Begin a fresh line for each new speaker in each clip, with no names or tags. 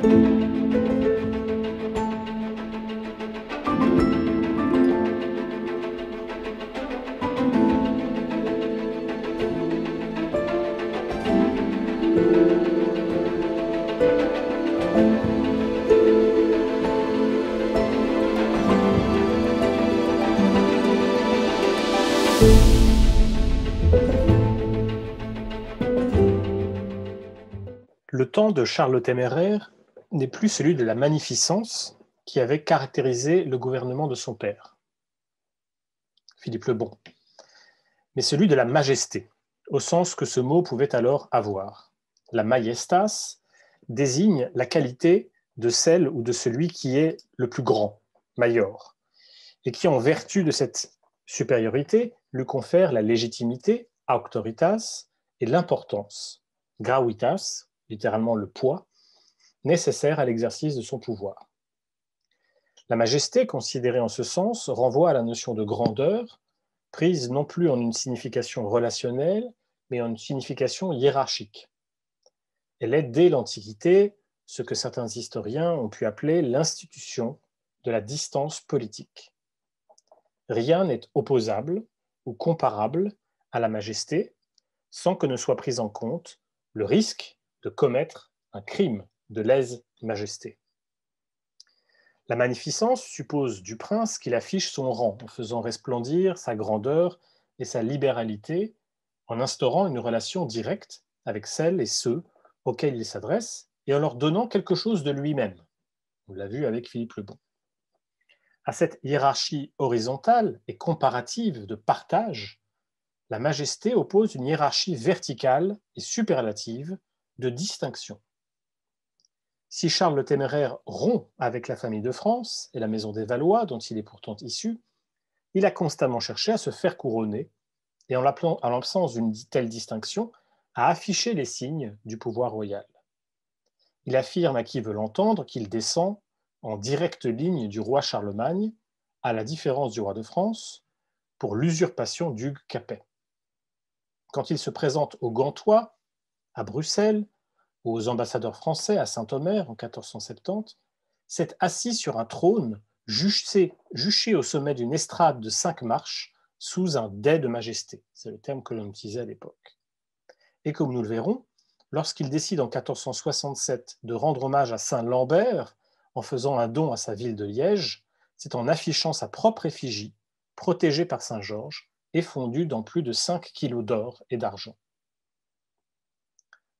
thank you de Charles le Téméraire n'est plus celui de la magnificence qui avait caractérisé le gouvernement de son père, Philippe le Bon, mais celui de la majesté, au sens que ce mot pouvait alors avoir. La majestas désigne la qualité de celle ou de celui qui est le plus grand, maior, et qui, en vertu de cette supériorité, lui confère la légitimité, auctoritas, et l'importance, gravitas, littéralement le poids, nécessaire à l'exercice de son pouvoir. La majesté, considérée en ce sens, renvoie à la notion de grandeur, prise non plus en une signification relationnelle, mais en une signification hiérarchique. Elle est dès l'Antiquité ce que certains historiens ont pu appeler l'institution de la distance politique. Rien n'est opposable ou comparable à la majesté sans que ne soit prise en compte le risque de commettre un crime de lèse-majesté. La magnificence suppose du prince qu'il affiche son rang en faisant resplendir sa grandeur et sa libéralité, en instaurant une relation directe avec celles et ceux auxquels il s'adresse et en leur donnant quelque chose de lui-même. On l'a vu avec Philippe le Bon. À cette hiérarchie horizontale et comparative de partage, la majesté oppose une hiérarchie verticale et superlative de distinction. Si Charles le Téméraire rompt avec la famille de France et la maison des Valois, dont il est pourtant issu, il a constamment cherché à se faire couronner et, en l'absence d'une telle distinction, à afficher les signes du pouvoir royal. Il affirme à qui veut l'entendre qu'il descend en directe ligne du roi Charlemagne, à la différence du roi de France, pour l'usurpation d'Hugues Capet. Quand il se présente au Gantois, à Bruxelles, aux ambassadeurs français à Saint-Omer en 1470, s'est assis sur un trône juché, au sommet d'une estrade de cinq marches sous un dais de majesté. C'est le terme que l'on utilisait à l'époque. Et comme nous le verrons, lorsqu'il décide en 1467 de rendre hommage à Saint Lambert en faisant un don à sa ville de Liège, c'est en affichant sa propre effigie, protégée par Saint Georges et fondue dans plus de cinq kilos d'or et d'argent.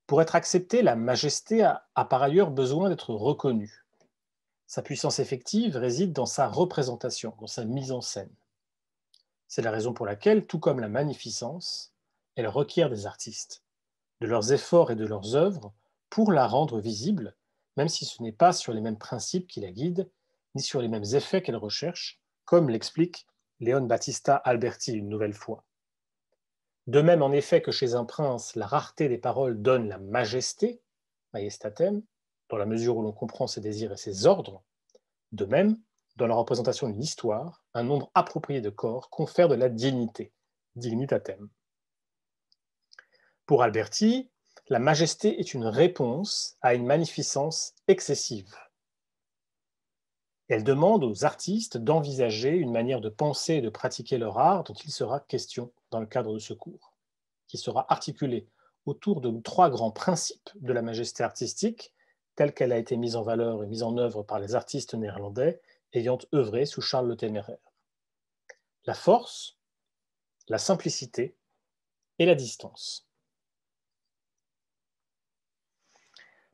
Pour être acceptée, la majesté a, par ailleurs besoin d'être reconnue. Sa puissance effective réside dans sa représentation, dans sa mise en scène. C'est la raison pour laquelle, tout comme la magnificence, elle requiert des artistes, de leurs efforts et de leurs œuvres pour la rendre visible, même si ce n'est pas sur les mêmes principes qui la guident, ni sur les mêmes effets qu'elle recherche, comme l'explique Léon Battista Alberti une nouvelle fois. De même, en effet, que chez un prince, la rareté des paroles donne la majesté, majestatem, dans la mesure où l'on comprend ses désirs et ses ordres. De même, dans la représentation d'une histoire, un nombre approprié de corps confère de la dignité, dignitatem. Pour Alberti, la majesté est une réponse à une magnificence excessive. Elle demande aux artistes d'envisager une manière de penser et de pratiquer leur art dont il sera question dans le cadre de ce cours, qui sera articulé autour de trois grands principes de la majesté artistique, tels qu'elle a été mise en valeur et mise en œuvre par les artistes néerlandais ayant œuvré sous Charles le Téméraire. La force, la simplicité et la distance.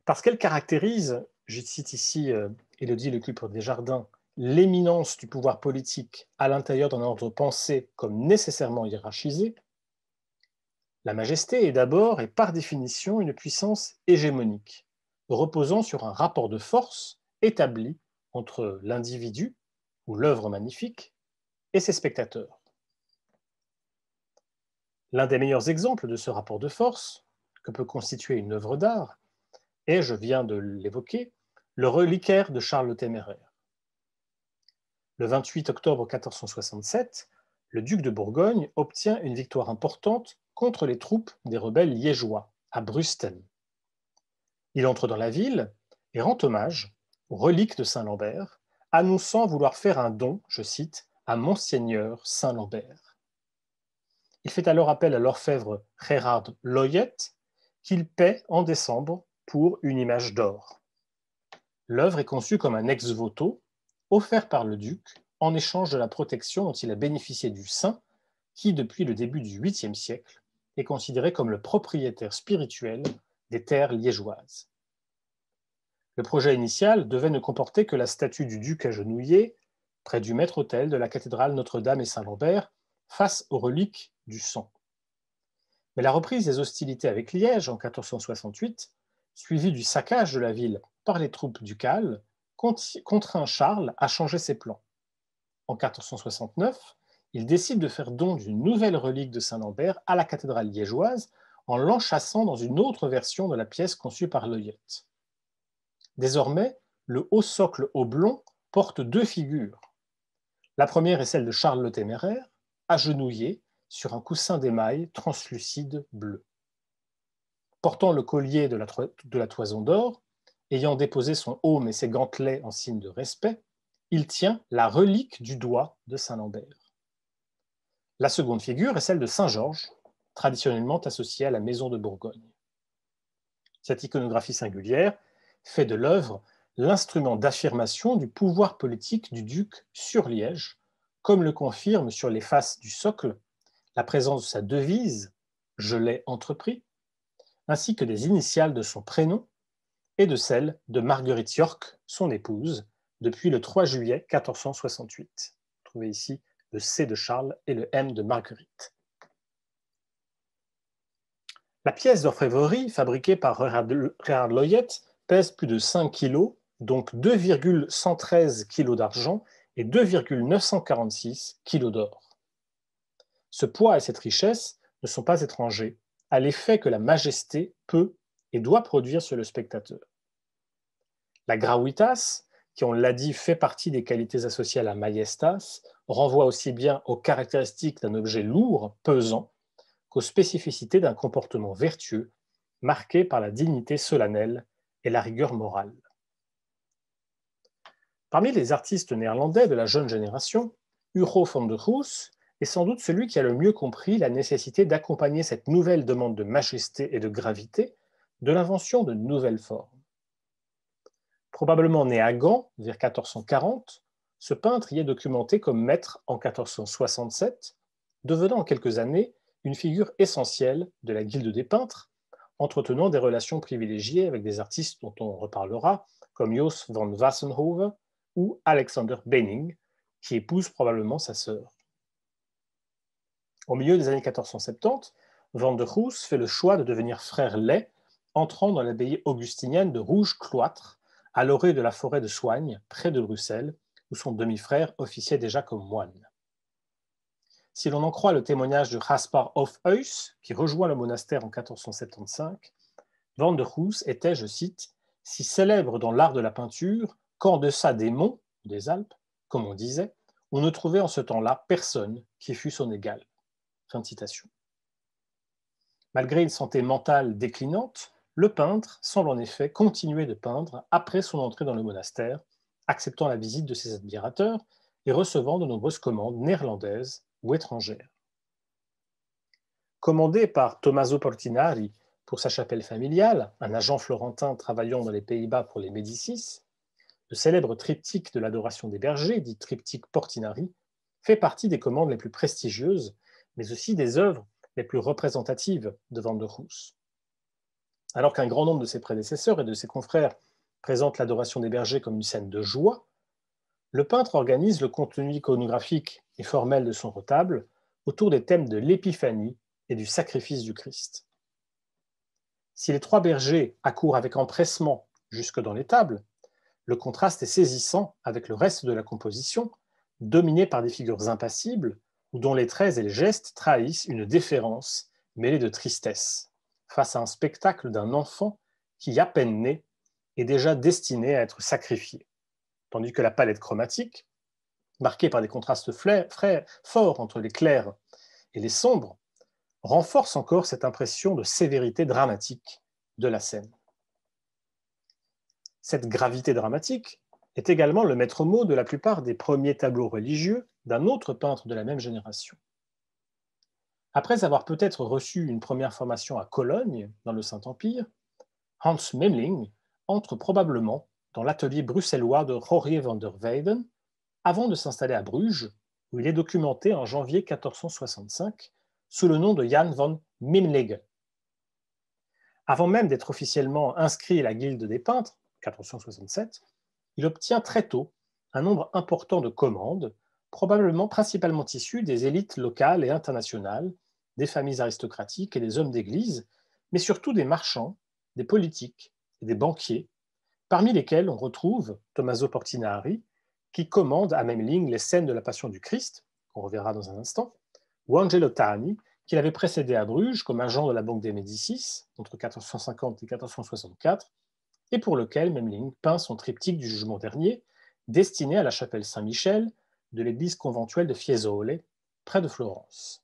Parce qu'elle caractérise, je cite ici euh, Élodie Lecubre des Jardins, l'éminence du pouvoir politique à l'intérieur d'un ordre pensé comme nécessairement hiérarchisé, la majesté est d'abord et par définition une puissance hégémonique, reposant sur un rapport de force établi entre l'individu ou l'œuvre magnifique et ses spectateurs. L'un des meilleurs exemples de ce rapport de force que peut constituer une œuvre d'art est, je viens de l'évoquer, le reliquaire de Charles le Téméraire le 28 octobre 1467, le duc de Bourgogne obtient une victoire importante contre les troupes des rebelles liégeois à Brusten. Il entre dans la ville et rend hommage aux reliques de Saint-Lambert, annonçant vouloir faire un don, je cite, à Monseigneur Saint-Lambert. Il fait alors appel à l'orfèvre Gérard Loyette, qu'il paie en décembre pour une image d'or. L'œuvre est conçue comme un ex voto, offert par le duc en échange de la protection dont il a bénéficié du saint, qui depuis le début du 8e siècle est considéré comme le propriétaire spirituel des terres liégeoises. Le projet initial devait ne comporter que la statue du duc agenouillé près du maître-autel de la cathédrale Notre-Dame et Saint-Lambert face aux reliques du sang. Mais la reprise des hostilités avec Liège en 1468, suivie du saccage de la ville par les troupes ducales, contraint Charles à changer ses plans. En 1469, il décide de faire don d'une nouvelle relique de Saint-Lambert à la cathédrale liégeoise en l'enchassant dans une autre version de la pièce conçue par Loyette. Désormais, le haut socle oblong porte deux figures. La première est celle de Charles le Téméraire, agenouillé sur un coussin d'émail translucide bleu. Portant le collier de la toison d'or, ayant déposé son aume et ses gantelets en signe de respect, il tient la relique du doigt de Saint Lambert. La seconde figure est celle de Saint Georges, traditionnellement associée à la maison de Bourgogne. Cette iconographie singulière fait de l'œuvre l'instrument d'affirmation du pouvoir politique du duc sur Liège, comme le confirme sur les faces du socle la présence de sa devise, je l'ai entrepris, ainsi que des initiales de son prénom, et de celle de Marguerite York, son épouse, depuis le 3 juillet 1468. Trouvez ici le C de Charles et le M de Marguerite. La pièce d'orfèvrerie fabriquée par Gerard Loyette pèse plus de 5 kg, donc 2,113 kg d'argent et 2,946 kg d'or. Ce poids et cette richesse ne sont pas étrangers à l'effet que la majesté peut et doit produire sur le spectateur. La gravitas, qui on l'a dit fait partie des qualités associées à la majestas, renvoie aussi bien aux caractéristiques d'un objet lourd, pesant, qu'aux spécificités d'un comportement vertueux, marqué par la dignité solennelle et la rigueur morale. Parmi les artistes néerlandais de la jeune génération, Uro van der Hoes est sans doute celui qui a le mieux compris la nécessité d'accompagner cette nouvelle demande de majesté et de gravité de l'invention de nouvelles formes. Probablement né à Gand vers 1440, ce peintre y est documenté comme maître en 1467, devenant en quelques années une figure essentielle de la Guilde des peintres, entretenant des relations privilégiées avec des artistes dont on reparlera, comme Jos van Wassenhove ou Alexander Benning, qui épouse probablement sa sœur. Au milieu des années 1470, Van der Hoos fait le choix de devenir frère lait entrant dans l'abbaye augustinienne de Rouge Cloître, à l'orée de la forêt de Soigne, près de Bruxelles, où son demi-frère officiait déjà comme moine. Si l'on en croit le témoignage de Raspar of Heus, qui rejoint le monastère en 1475, Van der Hoos était, je cite, si célèbre dans l'art de la peinture qu'en deçà des monts, des Alpes, comme on disait, on ne trouvait en ce temps-là personne qui fût son égal. Fin de citation. Malgré une santé mentale déclinante, le peintre semble en effet continuer de peindre après son entrée dans le monastère, acceptant la visite de ses admirateurs et recevant de nombreuses commandes néerlandaises ou étrangères. Commandé par Tommaso Portinari pour sa chapelle familiale, un agent florentin travaillant dans les Pays-Bas pour les Médicis, le célèbre triptyque de l'adoration des bergers, dit triptyque Portinari, fait partie des commandes les plus prestigieuses, mais aussi des œuvres les plus représentatives de Van der alors qu'un grand nombre de ses prédécesseurs et de ses confrères présentent l'adoration des bergers comme une scène de joie, le peintre organise le contenu iconographique et formel de son retable autour des thèmes de l'épiphanie et du sacrifice du Christ. Si les trois bergers accourent avec empressement jusque dans les tables, le contraste est saisissant avec le reste de la composition, dominé par des figures impassibles ou dont les traits et les gestes trahissent une déférence mêlée de tristesse face à un spectacle d'un enfant qui, à peine né, est déjà destiné à être sacrifié. Tandis que la palette chromatique, marquée par des contrastes frais, forts entre les clairs et les sombres, renforce encore cette impression de sévérité dramatique de la scène. Cette gravité dramatique est également le maître mot de la plupart des premiers tableaux religieux d'un autre peintre de la même génération, après avoir peut-être reçu une première formation à Cologne, dans le Saint-Empire, Hans Memling entre probablement dans l'atelier bruxellois de Rory van der Weyden avant de s'installer à Bruges, où il est documenté en janvier 1465 sous le nom de Jan van Memling. Avant même d'être officiellement inscrit à la Guilde des peintres, 1467, il obtient très tôt un nombre important de commandes, probablement principalement issues des élites locales et internationales des familles aristocratiques et des hommes d'église, mais surtout des marchands, des politiques et des banquiers, parmi lesquels on retrouve Tommaso Portinari, qui commande à Memling les scènes de la Passion du Christ, qu'on reverra dans un instant, ou Angelo Tani, qui l'avait précédé à Bruges comme agent de la Banque des Médicis entre 1450 et 1464, et pour lequel Memling peint son triptyque du jugement dernier, destiné à la chapelle Saint-Michel de l'église conventuelle de Fiesole, près de Florence.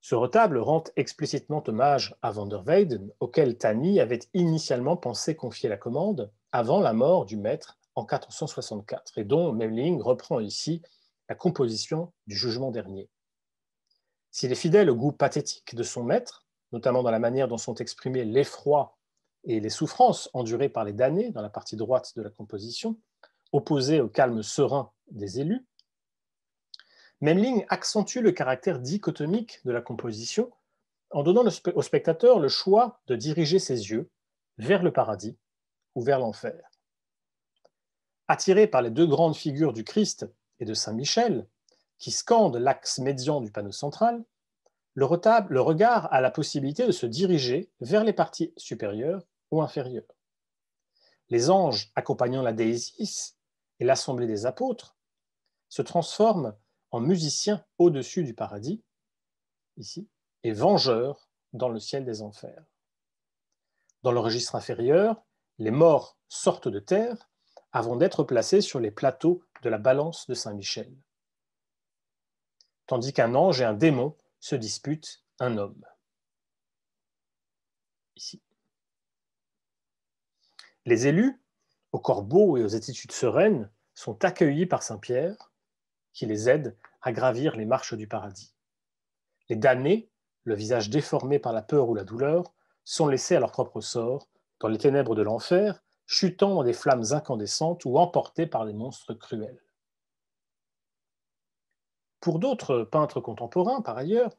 Ce retable rend explicitement hommage à Van der Weyden, auquel Tani avait initialement pensé confier la commande avant la mort du maître en 464, et dont Memling reprend ici la composition du jugement dernier. S'il est fidèle au goût pathétique de son maître, notamment dans la manière dont sont exprimés l'effroi et les souffrances endurées par les damnés dans la partie droite de la composition, opposée au calme serein des élus, Memling accentue le caractère dichotomique de la composition en donnant au spectateur le choix de diriger ses yeux vers le paradis ou vers l'enfer. Attiré par les deux grandes figures du Christ et de Saint Michel, qui scandent l'axe médian du panneau central, le, le regard a la possibilité de se diriger vers les parties supérieures ou inférieures. Les anges accompagnant la Déisis et l'assemblée des apôtres se transforment en musicien au-dessus du paradis, ici, et vengeur dans le ciel des enfers. Dans le registre inférieur, les morts sortent de terre avant d'être placés sur les plateaux de la balance de Saint-Michel. Tandis qu'un ange et un démon se disputent un homme. Ici. Les élus, aux corbeaux et aux attitudes sereines, sont accueillis par Saint-Pierre qui les aide à gravir les marches du paradis. Les damnés, le visage déformé par la peur ou la douleur, sont laissés à leur propre sort, dans les ténèbres de l'enfer, chutant dans des flammes incandescentes ou emportés par des monstres cruels. Pour d'autres peintres contemporains, par ailleurs,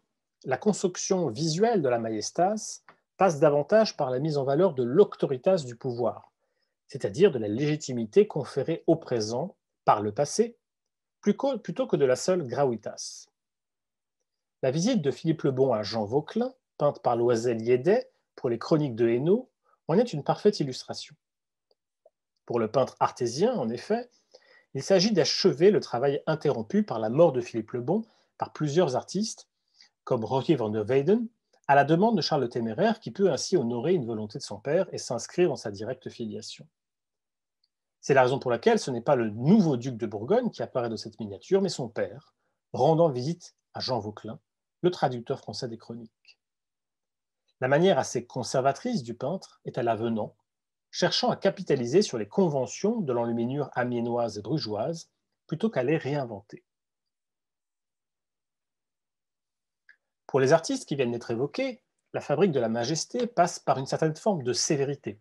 la construction visuelle de la majestas passe davantage par la mise en valeur de l'auctoritas du pouvoir, c'est-à-dire de la légitimité conférée au présent par le passé plutôt que de la seule gravitas. La visite de Philippe le Bon à Jean Vauquelin, peinte par Loisel Yédet pour les Chroniques de Hainaut, en est une parfaite illustration. Pour le peintre artésien, en effet, il s'agit d'achever le travail interrompu par la mort de Philippe le Bon par plusieurs artistes, comme Roger van der Weyden, à la demande de Charles le Téméraire, qui peut ainsi honorer une volonté de son père et s'inscrire dans sa directe filiation. C'est la raison pour laquelle ce n'est pas le nouveau duc de Bourgogne qui apparaît dans cette miniature, mais son père, rendant visite à Jean Vauquelin, le traducteur français des chroniques. La manière assez conservatrice du peintre est à l'avenant, cherchant à capitaliser sur les conventions de l'enluminure amiénoise et brugeoise plutôt qu'à les réinventer. Pour les artistes qui viennent d'être évoqués, la fabrique de la majesté passe par une certaine forme de sévérité,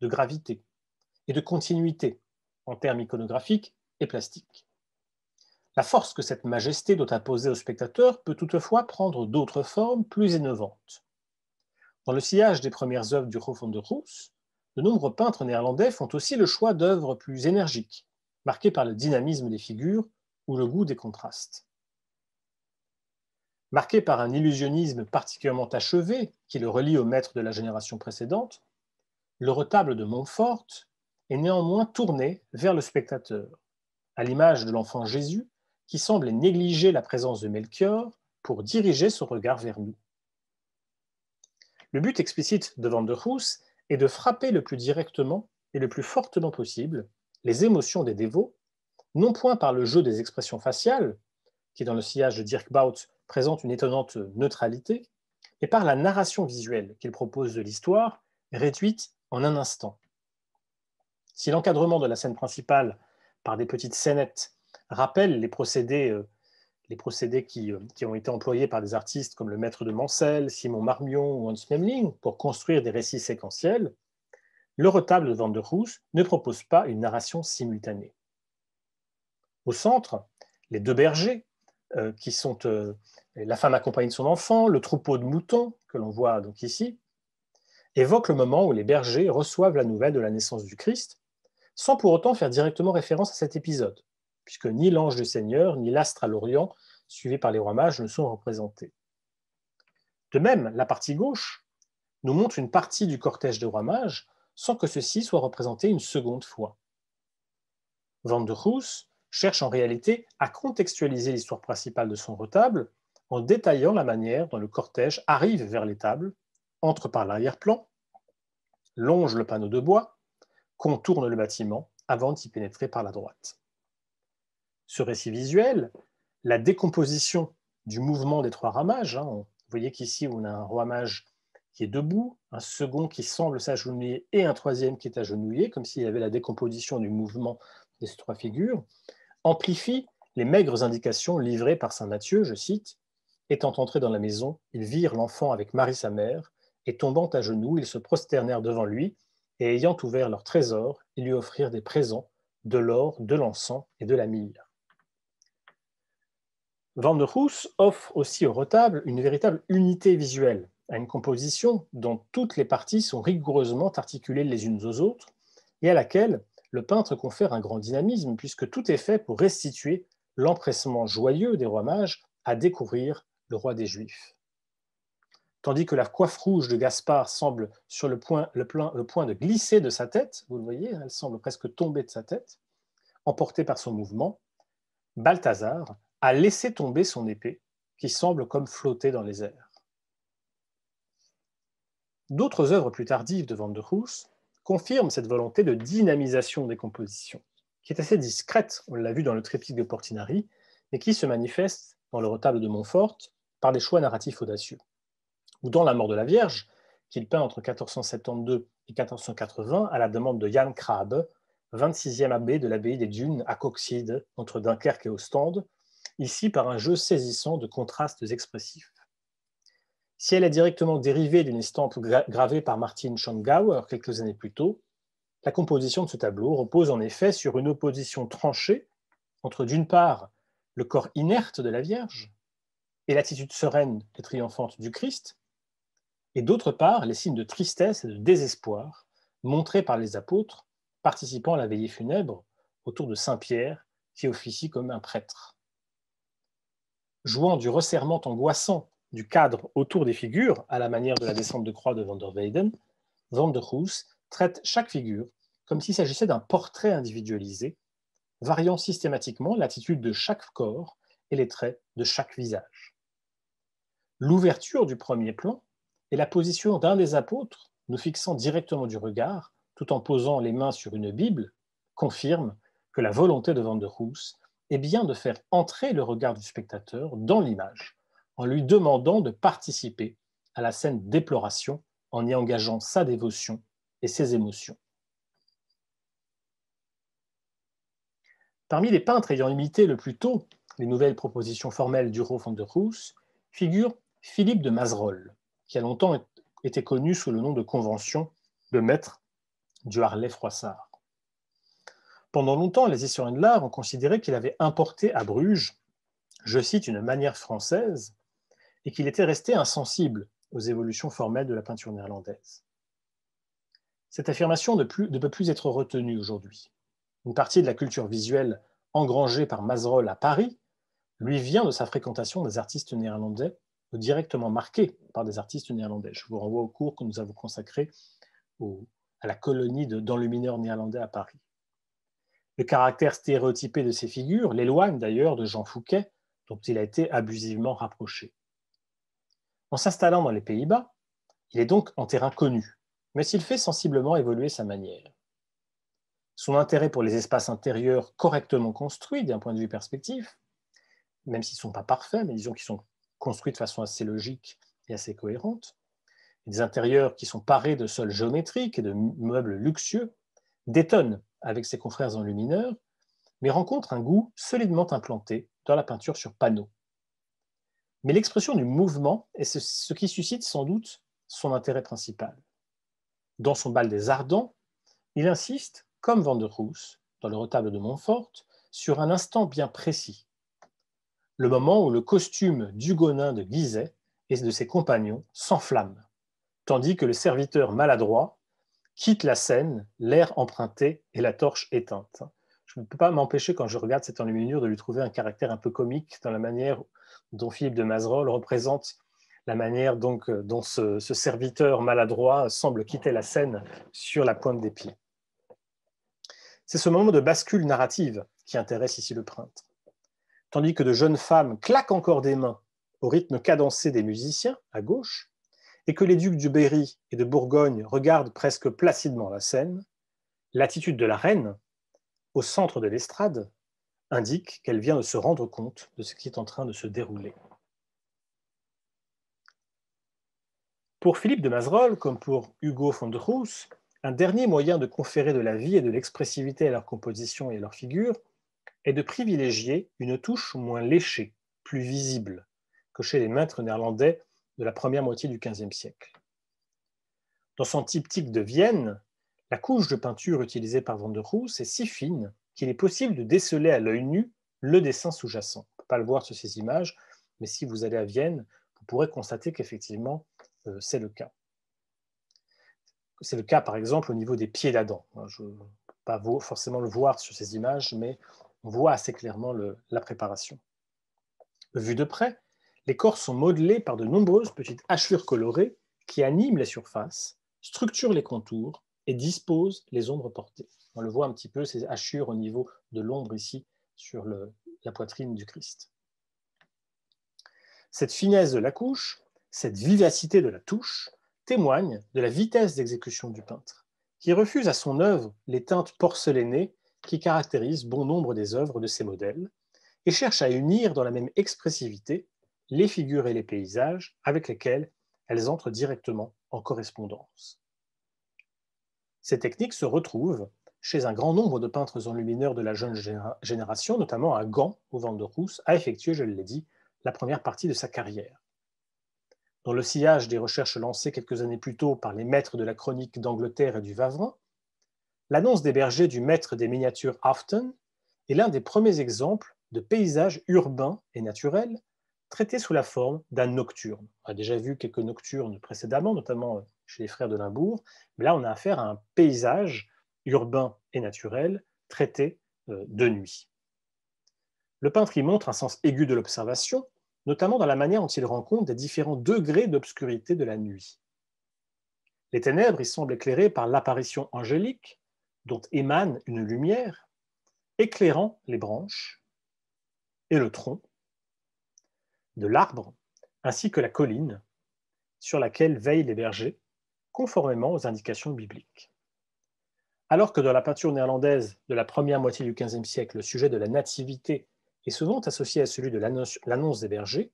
de gravité, et de continuité en termes iconographiques et plastiques. La force que cette majesté doit imposer au spectateur peut toutefois prendre d'autres formes plus innovantes. Dans le sillage des premières œuvres du Hof de der Roos, de nombreux peintres néerlandais font aussi le choix d'œuvres plus énergiques, marquées par le dynamisme des figures ou le goût des contrastes. Marqué par un illusionnisme particulièrement achevé qui le relie au maître de la génération précédente, le retable de Montfort est néanmoins tournée vers le spectateur, à l'image de l'enfant Jésus qui semble négliger la présence de Melchior pour diriger son regard vers nous. Le but explicite de Van der houss est de frapper le plus directement et le plus fortement possible les émotions des dévots, non point par le jeu des expressions faciales, qui dans le sillage de Dirk Baut présente une étonnante neutralité, mais par la narration visuelle qu'il propose de l'histoire, réduite en un instant. Si l'encadrement de la scène principale par des petites scénettes rappelle les procédés, euh, euh, qui, ont été employés par des artistes comme le maître de Mancel, Simon Marmion ou Hans Memling pour construire des récits séquentiels, le retable de Van der Hoos ne propose pas une narration simultanée. Au centre, les deux bergers, euh, qui sont la femme accompagnée de son enfant, le troupeau de moutons, que l'on voit donc ici, évoquent le moment où les bergers reçoivent la nouvelle de la naissance du Christ sans pour autant faire directement référence à cet épisode, puisque ni l'ange du Seigneur, ni l'astre à l'Orient, suivi par les rois mages, ne sont représentés. De même, la partie gauche nous montre une partie du cortège des rois mages sans que ceci soit représenté une seconde fois. Van der Hoos cherche en réalité à contextualiser l'histoire principale de son retable en détaillant la manière dont le cortège arrive vers l'étable, entre par l'arrière-plan, longe le panneau de bois, contourne le bâtiment avant d'y pénétrer par la droite. Ce récit visuel, la décomposition du mouvement des trois ramages, hein, vous voyez qu'ici on a un ramage qui est debout, un second qui semble s'agenouiller et un troisième qui est agenouillé, comme s'il y avait la décomposition du mouvement des trois figures, amplifie les maigres indications livrées par Saint Matthieu, je cite, Étant entré dans la maison, ils virent l'enfant avec Marie sa mère, et tombant à genoux, ils se prosternèrent devant lui, et ayant ouvert leur trésor, ils lui offrirent des présents, de l'or, de l'encens et de la myrrhe. Van der Roos offre aussi au retable une véritable unité visuelle, à une composition dont toutes les parties sont rigoureusement articulées les unes aux autres, et à laquelle le peintre confère un grand dynamisme, puisque tout est fait pour restituer l'empressement joyeux des rois mages à découvrir le roi des Juifs tandis que la coiffe rouge de Gaspard semble sur le point, de glisser de sa tête, vous le voyez, elle semble presque tomber de sa tête, emportée par son mouvement, Balthazar a laissé tomber son épée, qui semble comme flotter dans les airs. D'autres œuvres plus tardives de Van der Hoos confirment cette volonté de dynamisation des compositions, qui est assez discrète, on l'a vu dans le triptyque de Portinari, mais qui se manifeste dans le retable de Montfort par des choix narratifs audacieux ou dans La mort de la Vierge, qu'il peint entre 1472 et 1480 à la demande de Jan Krabbe, 26e abbé de l'abbaye des Dunes à Coxide, entre Dunkerque et Ostende, ici par un jeu saisissant de contrastes expressifs. Si elle est directement dérivée d'une estampe gravée par Martin Schongauer quelques années plus tôt, la composition de ce tableau repose en effet sur une opposition tranchée entre d'une part le corps inerte de la Vierge et l'attitude sereine et triomphante du Christ, et d'autre part les signes de tristesse et de désespoir montrés par les apôtres participant à la veillée funèbre autour de Saint Pierre qui officie comme un prêtre. Jouant du resserrement angoissant du cadre autour des figures, à la manière de la descente de croix de Van der Weyden, Van der Hoos traite chaque figure comme s'il s'agissait d'un portrait individualisé, variant systématiquement l'attitude de chaque corps et les traits de chaque visage. L'ouverture du premier plan et la position d'un des apôtres, nous fixant directement du regard, tout en posant les mains sur une Bible, confirme que la volonté de Van der Hoos est bien de faire entrer le regard du spectateur dans l'image, en lui demandant de participer à la scène déploration en y engageant sa dévotion et ses émotions. Parmi les peintres ayant imité le plus tôt les nouvelles propositions formelles du Van der Hoos, figure Philippe de Mazerolles qui a longtemps été connu sous le nom de Convention de maître du Harlay-Froissart. Pendant longtemps, les historiens de l'art ont considéré qu'il avait importé à Bruges, je cite, une manière française, et qu'il était resté insensible aux évolutions formelles de la peinture néerlandaise. Cette affirmation ne, peut plus être retenue aujourd'hui. Une partie de la culture visuelle engrangée par Mazerolles à Paris lui vient de sa fréquentation des artistes néerlandais directement marqués par des artistes néerlandais. Je vous renvoie au cours que nous avons consacré à la colonie de, néerlandais à Paris. Le caractère stéréotypé de ces figures l'éloigne d'ailleurs de Jean Fouquet, dont il a été abusivement rapproché. En s'installant dans les Pays-Bas, il est donc en terrain connu, mais s'il fait sensiblement évoluer sa manière. Son intérêt pour les espaces intérieurs correctement construits d'un point de vue perspectif, même s'ils ne sont pas parfaits, mais disons qu'ils sont Construit de façon assez logique et assez cohérente, des intérieurs qui sont parés de sols géométriques et de meubles luxueux, détonnent avec ses confrères en lumineurs, mais rencontrent un goût solidement implanté dans la peinture sur panneau. Mais l'expression du mouvement est ce qui suscite sans doute son intérêt principal. Dans son bal des Ardents, il insiste, comme Van der Roos, dans le retable de Montfort, sur un instant bien précis, le moment où le costume d'Hugonin de Guizet et de ses compagnons s'enflamme, tandis que le serviteur maladroit quitte la scène, l'air emprunté et la torche éteinte. Je ne peux pas m'empêcher, quand je regarde cette enluminure, de lui trouver un caractère un peu comique dans la manière dont Philippe de Mazerolles représente la manière euh, dont ce, ce serviteur maladroit semble quitter la scène sur la pointe des pieds. C'est ce moment de bascule narrative qui intéresse ici le printre tandis que de jeunes femmes claquent encore des mains au rythme cadencé des musiciens à gauche, et que les ducs du Berry et de Bourgogne regardent presque placidement la scène, l'attitude de la reine, au centre de l'estrade, indique qu'elle vient de se rendre compte de ce qui est en train de se dérouler. Pour Philippe de Mazerolles, comme pour Hugo von der Roos, un dernier moyen de conférer de la vie et de l'expressivité à leur composition et à leur figure est de privilégier une touche moins léchée, plus visible, que chez les maîtres néerlandais de la première moitié du XVe siècle. Dans son typique de Vienne, la couche de peinture utilisée par Van der Hoos est si fine qu'il est possible de déceler à l'œil nu le dessin sous-jacent. On ne peut pas le voir sur ces images, mais si vous allez à Vienne, vous pourrez constater qu'effectivement, euh, c'est le cas. C'est le cas, par exemple, au niveau des pieds d'Adam. Je ne peux pas forcément le voir sur ces images, mais voit assez clairement la préparation. Vu de près, les corps sont modelés par de nombreuses petites hachures colorées qui animent les surfaces, structurent les contours et disposent les ombres portées. On le voit un petit peu, ces hachures au niveau de l'ombre ici sur la poitrine du Christ. Cette finesse de la couche, cette vivacité de la touche, témoignent de la vitesse d'exécution du peintre, qui refuse à son œuvre les teintes porcelainées qui caractérise bon nombre des œuvres de ces modèles, et cherche à unir dans la même expressivité les figures et les paysages avec lesquels elles entrent directement en correspondance. Ces techniques se retrouvent chez un grand nombre de peintres enlumineurs de la jeune génération, notamment à Gand, au Van Rousse, a effectué, je l'ai dit, la première partie de sa carrière. Dans le sillage des recherches lancées quelques années plus tôt par les maîtres de la chronique d'Angleterre et du Vavrin, L'annonce des bergers du maître des miniatures Afton est l'un des premiers exemples de paysages urbains et naturels traités sous la forme d'un nocturne. On a déjà vu quelques nocturnes précédemment, notamment chez les frères de Limbourg, mais là on a affaire à un paysage urbain et naturel traité euh, de nuit. Le peintre y montre un sens aigu de l'observation, notamment dans la manière dont il rend compte des différents degrés d'obscurité de la nuit. Les ténèbres y semblent éclairées par l'apparition angélique, dont émane une lumière éclairant les branches et le tronc de l'arbre, ainsi que la colline sur laquelle veillent les bergers, conformément aux indications bibliques. Alors que dans la peinture néerlandaise de la première moitié du XVe siècle, le sujet de la nativité est souvent associé à celui de l'annonce des bergers,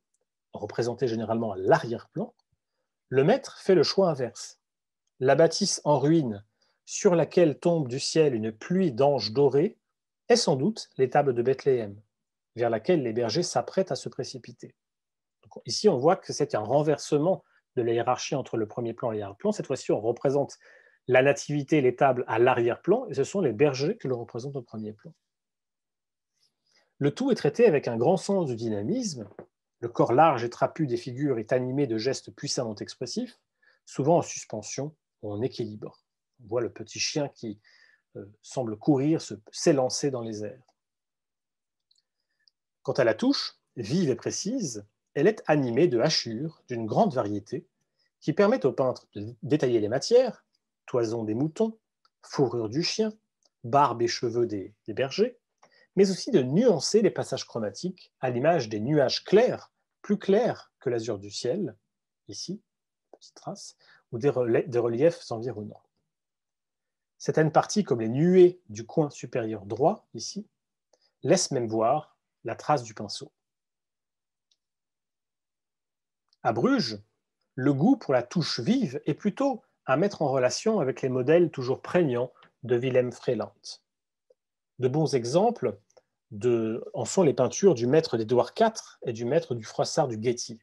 représenté généralement à l'arrière-plan, le maître fait le choix inverse. La bâtisse en ruine sur laquelle tombe du ciel une pluie d'anges dorés, est sans doute l'étable de Bethléem, vers laquelle les bergers s'apprêtent à se précipiter. ici, on voit que c'est un renversement de la hiérarchie entre le premier plan et l'arrière-plan. Cette fois-ci, on représente la nativité, l'étable à l'arrière-plan, et ce sont les bergers qui le représentent au premier plan. Le tout est traité avec un grand sens du dynamisme. Le corps large et trapu des figures est animé de gestes puissamment expressifs, souvent en suspension ou en équilibre. On voit le petit chien qui euh, semble courir, s'élancer dans les airs. Quant à la touche, vive et précise, elle est animée de hachures d'une grande variété qui permettent au peintre de détailler les matières, toison des moutons, fourrure du chien, barbe et cheveux des, bergers, mais aussi de nuancer les passages chromatiques à l'image des nuages clairs, plus clairs que l'azur du ciel, ici, petite trace, ou des reliefs environnants. Certaines parties, comme les nuées du coin supérieur droit, ici, laissent même voir la trace du pinceau. À Bruges, le goût pour la touche vive est plutôt à mettre en relation avec les modèles toujours prégnants de Willem Freeland. De bons exemples de, en sont les peintures du maître d'Édouard IV et du maître du froissart du Getty.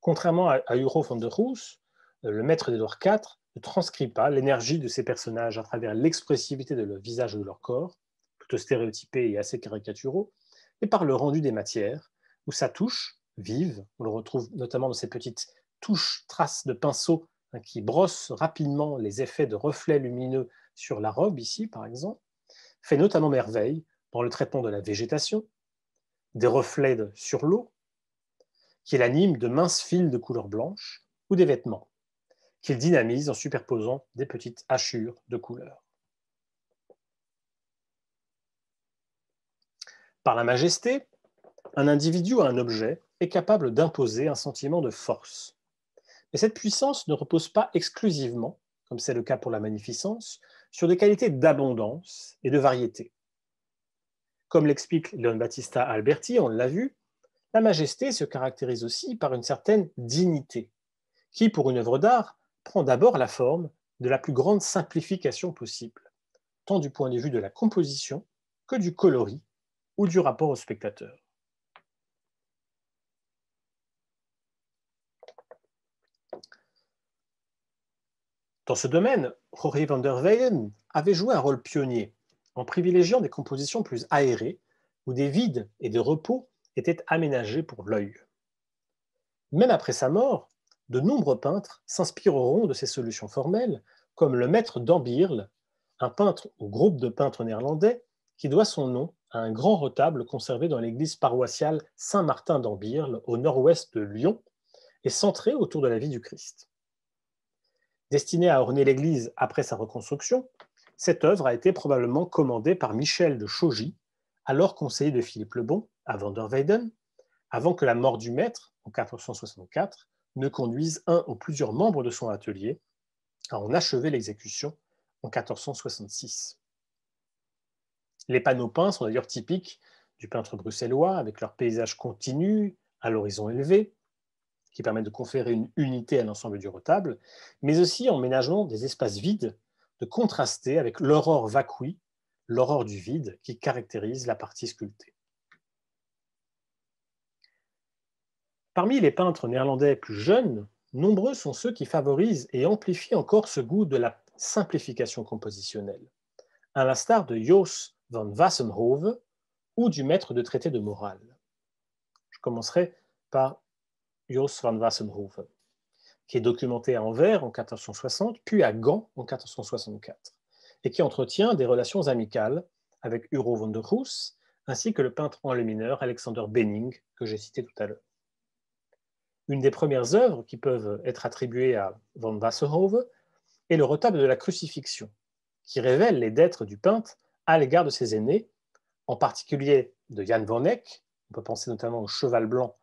Contrairement à, Juro van der Roos, le maître d'Édouard IV ne transcrit pas l'énergie de ces personnages à travers l'expressivité de leur visage ou de leur corps, plutôt stéréotypés et assez caricaturaux, et par le rendu des matières, où sa touche, vive, on le retrouve notamment dans ces petites touches, traces de pinceau hein, qui brossent rapidement les effets de reflets lumineux sur la robe ici, par exemple, fait notamment merveille dans le traitement de la végétation, des reflets sur l'eau, qui l'anime de minces fils de couleur blanche, ou des vêtements qu'il dynamise en superposant des petites hachures de couleurs. Par la majesté, un individu ou un objet est capable d'imposer un sentiment de force. Mais cette puissance ne repose pas exclusivement, comme c'est le cas pour la magnificence, sur des qualités d'abondance et de variété. Comme l'explique Leon Battista Alberti, on l'a vu, la majesté se caractérise aussi par une certaine dignité, qui, pour une œuvre d'art, prend d'abord la forme de la plus grande simplification possible, tant du point de vue de la composition que du coloris ou du rapport au spectateur. Dans ce domaine, Rory van der Weyden avait joué un rôle pionnier en privilégiant des compositions plus aérées où des vides et des repos étaient aménagés pour l'œil. Même après sa mort, de nombreux peintres s'inspireront de ces solutions formelles, comme le maître d'Ambirle, un peintre au groupe de peintres néerlandais qui doit son nom à un grand retable conservé dans l'église paroissiale Saint-Martin d'Ambirle, au nord-ouest de Lyon, et centré autour de la vie du Christ. Destiné à orner l'église après sa reconstruction, cette œuvre a été probablement commandée par Michel de Chaugy, alors conseiller de Philippe le Bon à Van der avant que la mort du maître, en 464, ne conduisent un ou plusieurs membres de son atelier à en achever l'exécution en 1466. Les panneaux peints sont d'ailleurs typiques du peintre bruxellois, avec leur paysage continu à l'horizon élevé, qui permet de conférer une unité à l'ensemble du retable, mais aussi en ménageant des espaces vides, de contraster avec l'aurore vacui, l'aurore du vide qui caractérise la partie sculptée. Parmi les peintres néerlandais plus jeunes, nombreux sont ceux qui favorisent et amplifient encore ce goût de la simplification compositionnelle, à l'instar de Jos van Wassenhove ou du maître de traité de morale. Je commencerai par Jos van Wassenhove, qui est documenté à Anvers en 1460, puis à Gand en 1464, et qui entretient des relations amicales avec Uro van der Hoos ainsi que le peintre enlumineur Alexander Benning, que j'ai cité tout à l'heure une des premières œuvres qui peuvent être attribuées à Van Wasserhove est le retable de la crucifixion, qui révèle les dettes du peintre à l'égard de ses aînés, en particulier de Jan van Eyck. On peut penser notamment au cheval blanc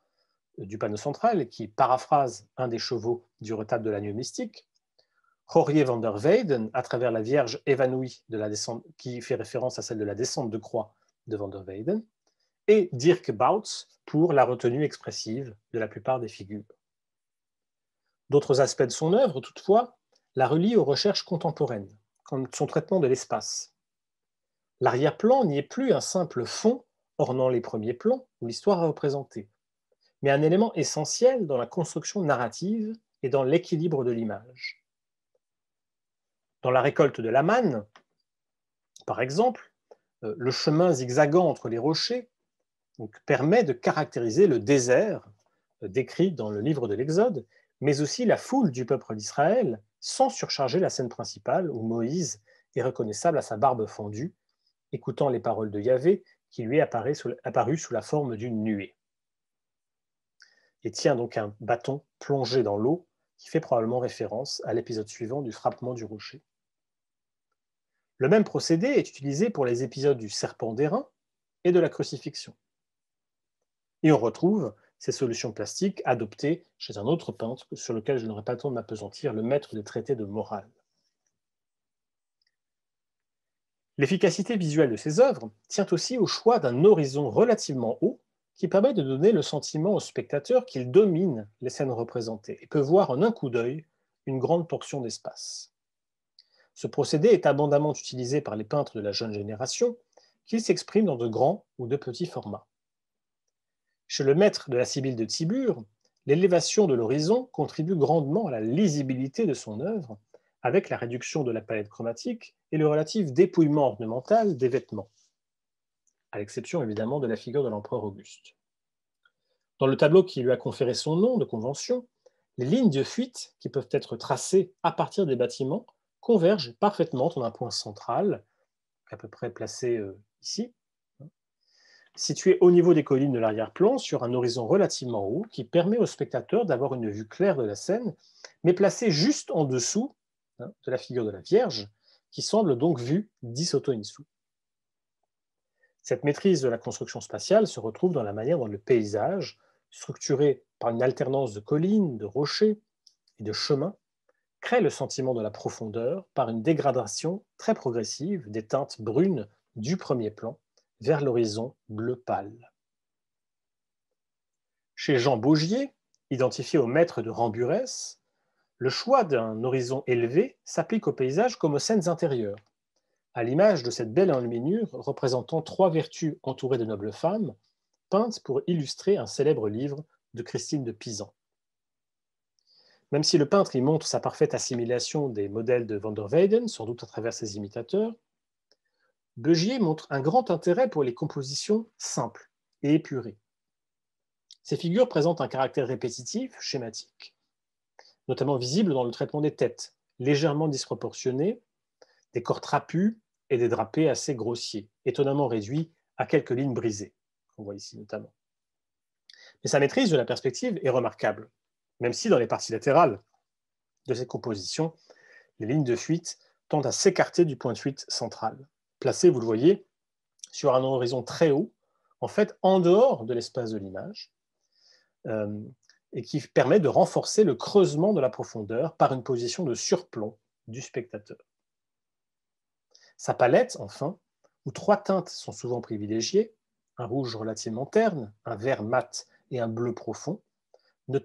euh, du panneau central, qui paraphrase un des chevaux du retable de l'agneau mystique. Jorge van der Weyden, à travers la Vierge évanouie de la descente, qui fait référence à celle de la descente de croix de van der Weyden et Dirk Bautz pour la retenue expressive de la plupart des figures. D'autres aspects de son œuvre, toutefois, la relient aux recherches contemporaines, comme son traitement de l'espace. L'arrière-plan n'y est plus un simple fond ornant les premiers plans où l'histoire est représentée, mais un élément essentiel dans la construction narrative et dans l'équilibre de l'image. Dans la récolte de la manne, par exemple, euh, le chemin zigzagant entre les rochers permet de caractériser le désert euh, décrit dans le livre de l'Exode, mais aussi la foule du peuple d'Israël, sans surcharger la scène principale où Moïse est reconnaissable à sa barbe fendue, écoutant les paroles de Yahvé qui lui est apparu sous, la forme d'une nuée. Et tient donc un bâton plongé dans l'eau qui fait probablement référence à l'épisode suivant du frappement du rocher. Le même procédé est utilisé pour les épisodes du serpent d'airain et de la crucifixion. Et on retrouve ces solutions plastiques adoptées chez un autre peintre sur lequel je n'aurais pas le temps de m'apesantir, le maître des traités de morale. L'efficacité visuelle de ces œuvres tient aussi au choix d'un horizon relativement haut qui permet de donner le sentiment au spectateur qu'il domine les scènes représentées et peut voir en un coup d'œil une grande portion d'espace. Ce procédé est abondamment utilisé par les peintres de la jeune génération, qu'ils s'expriment dans de grands ou de petits formats. Chez le maître de la Sibylle de Tibur, l'élévation de l'horizon contribue grandement à la lisibilité de son œuvre, avec la réduction de la palette chromatique et le relatif dépouillement ornemental des vêtements, à l'exception évidemment de la figure de l'empereur Auguste. Dans le tableau qui lui a conféré son nom de convention, les lignes de fuite qui peuvent être tracées à partir des bâtiments convergent parfaitement en un point central, à peu près placé euh, ici, situé au niveau des collines de l'arrière-plan sur un horizon relativement haut qui permet au spectateur d'avoir une vue claire de la scène, mais placé juste en dessous hein, de la figure de la Vierge, qui semble donc vue d'Isoto Insu. Cette maîtrise de la construction spatiale se retrouve dans la manière dont le paysage, structuré par une alternance de collines, de rochers et de chemins, crée le sentiment de la profondeur par une dégradation très progressive des teintes brunes du premier plan vers l'horizon bleu pâle. Chez Jean Baugier, identifié au maître de Ramburès, le choix d'un horizon élevé s'applique au paysage comme aux scènes intérieures. À l'image de cette belle enluminure représentant trois vertus entourées de nobles femmes, peintes pour illustrer un célèbre livre de Christine de Pisan. Même si le peintre y montre sa parfaite assimilation des modèles de Van der Weyden, sans doute à travers ses imitateurs, Beugier montre un grand intérêt pour les compositions simples et épurées. Ces figures présentent un caractère répétitif, schématique, notamment visible dans le traitement des têtes, légèrement disproportionnées, des corps trapus et des drapés assez grossiers, étonnamment réduits à quelques lignes brisées, qu'on voit ici notamment. Mais sa maîtrise de la perspective est remarquable, même si dans les parties latérales de ses compositions, les lignes de fuite tendent à s'écarter du point de fuite central placé, vous le voyez, sur un horizon très haut, en fait en dehors de l'espace de l'image, euh, et qui permet de renforcer le creusement de la profondeur par une position de surplomb du spectateur. Sa palette, enfin, où trois teintes sont souvent privilégiées, un rouge relativement terne, un vert mat et un bleu profond, ne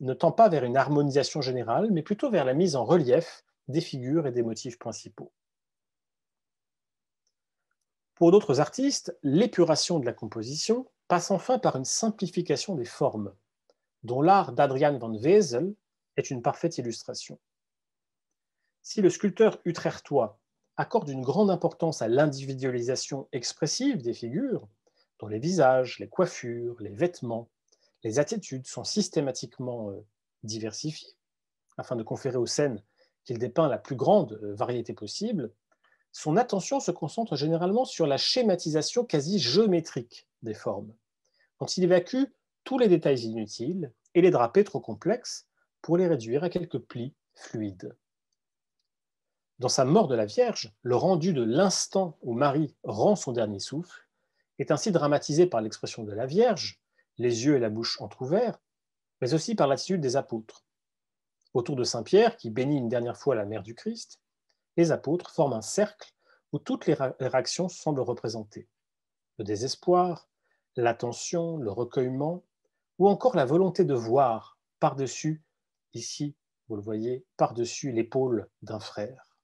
ne tend pas vers une harmonisation générale, mais plutôt vers la mise en relief des figures et des motifs principaux. Pour d'autres artistes, l'épuration de la composition passe enfin par une simplification des formes, dont l'art d'Adrian van Wesel est une parfaite illustration. Si le sculpteur utrechtois accorde une grande importance à l'individualisation expressive des figures, dont les visages, les coiffures, les vêtements, les attitudes sont systématiquement euh, diversifiées, afin de conférer aux scènes qu'il dépeint la plus grande euh, variété possible, son attention se concentre généralement sur la schématisation quasi géométrique des formes, quand il évacue tous les détails inutiles et les drapés trop complexes pour les réduire à quelques plis fluides. Dans sa mort de la Vierge, le rendu de l'instant où Marie rend son dernier souffle est ainsi dramatisé par l'expression de la Vierge, les yeux et la bouche entr'ouverts, mais aussi par l'attitude des apôtres. Autour de Saint Pierre, qui bénit une dernière fois la mère du Christ, les apôtres forment un cercle où toutes les réactions semblent représentées. Le désespoir, l'attention, le recueillement, ou encore la volonté de voir par-dessus, ici, vous le voyez, par-dessus l'épaule d'un frère.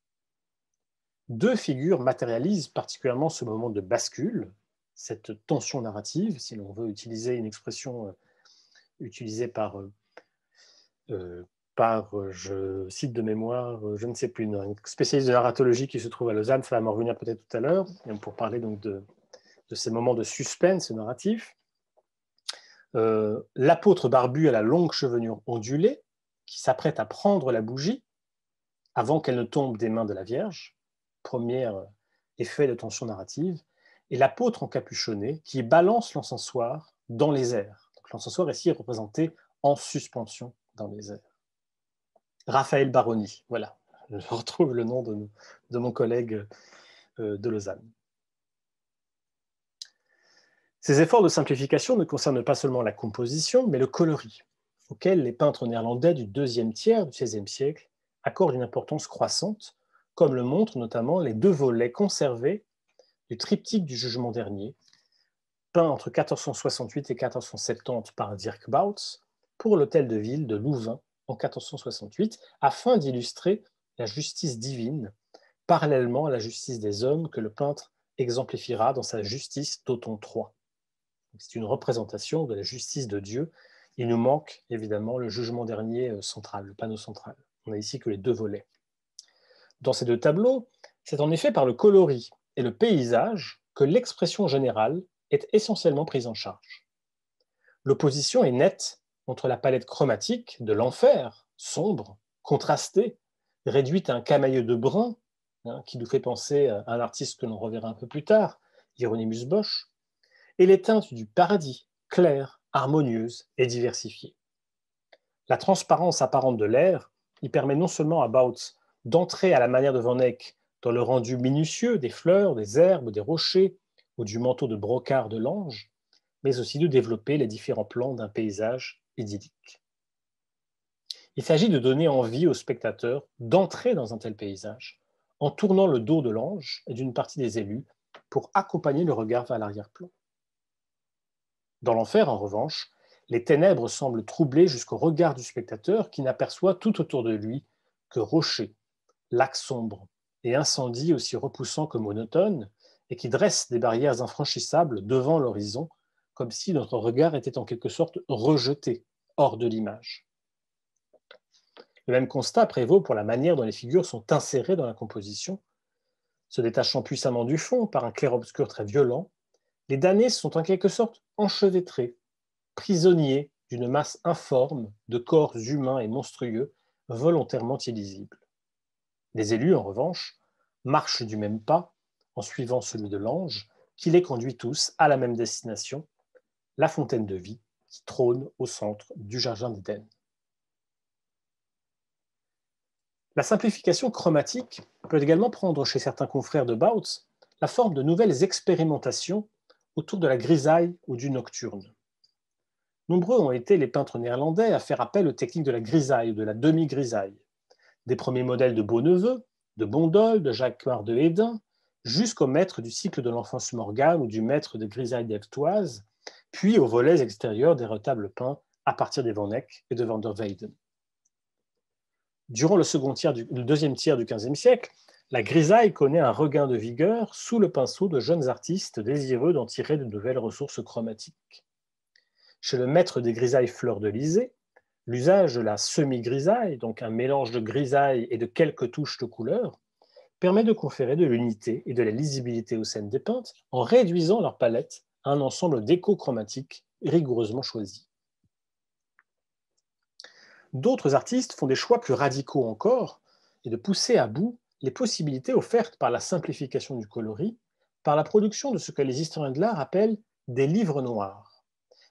Deux figures matérialisent particulièrement ce moment de bascule, cette tension narrative, si l'on veut utiliser une expression euh, utilisée par euh, euh, par, euh, je cite de mémoire, euh, je ne sais plus, un spécialiste de narratologie qui se trouve à Lausanne, ça va m'en revenir peut-être tout à l'heure, pour parler donc de, ces moments de suspense narratif. Euh, l'apôtre barbu à la longue chevelure ondulée, qui s'apprête à prendre la bougie avant qu'elle ne tombe des mains de la Vierge, premier effet de tension narrative, et l'apôtre encapuchonné qui balance l'encensoir dans les airs. L'encensoir ici est représenté en suspension dans les airs. Raphaël Baroni, voilà, je retrouve le nom de, mon collègue euh, de Lausanne. Ces efforts de simplification ne concernent pas seulement la composition, mais le coloris, auquel les peintres néerlandais du deuxième tiers du XVIe siècle accordent une importance croissante, comme le montrent notamment les deux volets conservés du triptyque du jugement dernier, peint entre 1468 et 1470 par Dirk Bouts pour l'hôtel de ville de Louvain en 1468 afin d'illustrer la justice divine parallèlement à la justice des hommes que le peintre exemplifiera dans sa justice Toton III. C'est une représentation de la justice de Dieu. Il nous manque évidemment le jugement dernier euh, central, le panneau central. On n'a ici que les deux volets. Dans ces deux tableaux, c'est en effet par le coloris et le paysage que l'expression générale est essentiellement prise en charge. L'opposition est nette entre la palette chromatique de l'enfer, sombre, contrastée, réduite à un camailleux de brun, hein, qui nous fait penser euh, à un artiste que l'on reverra un peu plus tard, Hieronymus Bosch, et les teintes du paradis, claires, harmonieuses et diversifiées. La transparence apparente de l'air y permet non seulement à Bautz d'entrer à la manière de Van Eyck dans le rendu minutieux des fleurs, des herbes, des rochers ou du manteau de brocart de l'ange, mais aussi de développer les différents plans d'un paysage il s'agit de donner envie au spectateur d'entrer dans un tel paysage en tournant le dos de l'ange et d'une partie des élus pour accompagner le regard vers l'arrière-plan. Dans l'enfer, en revanche, les ténèbres semblent troublées jusqu'au regard du spectateur qui n'aperçoit tout autour de lui que rochers, lacs sombres et incendies aussi repoussants que monotones et qui dressent des barrières infranchissables devant l'horizon comme si notre regard était en quelque sorte rejeté hors de l'image. Le même constat prévaut pour la manière dont les figures sont insérées dans la composition. Se détachant puissamment du fond par un clair-obscur très violent, les damnés sont en quelque sorte enchevêtrés, prisonniers d'une masse informe de corps humains et monstrueux, volontairement illisibles. Les élus, en revanche, marchent du même pas, en suivant celui de l'ange, qui les conduit tous à la même destination, la fontaine de vie, qui trône au centre du Jardin d'Éden. La simplification chromatique peut également prendre chez certains confrères de Bautz la forme de nouvelles expérimentations autour de la grisaille ou du nocturne. Nombreux ont été les peintres néerlandais à faire appel aux techniques de la grisaille ou de la demi-grisaille, des premiers modèles de Beauneveu, de Bondol, de Jacques-Mar de Hédin, jusqu'au maître du cycle de l'enfance morgane ou du maître de grisaille d'Evtoise, puis aux volets extérieurs des retables peints à partir des Van Eyck et de Van der Weyden. Durant le, deuxième tiers du XVe siècle, la grisaille connaît un regain de vigueur sous le pinceau de jeunes artistes désireux d'en tirer de nouvelles ressources chromatiques. Chez le maître des grisailles fleurs de lysée, l'usage de la semi-grisaille, donc un mélange de grisaille et de quelques touches de couleur, permet de conférer de l'unité et de la lisibilité aux scènes dépeintes en réduisant leur palette un ensemble d'échos chromatiques rigoureusement choisis. D'autres artistes font des choix plus radicaux encore et de pousser à bout les possibilités offertes par la simplification du coloris, par la production de ce que les historiens de l'art appellent des livres noirs,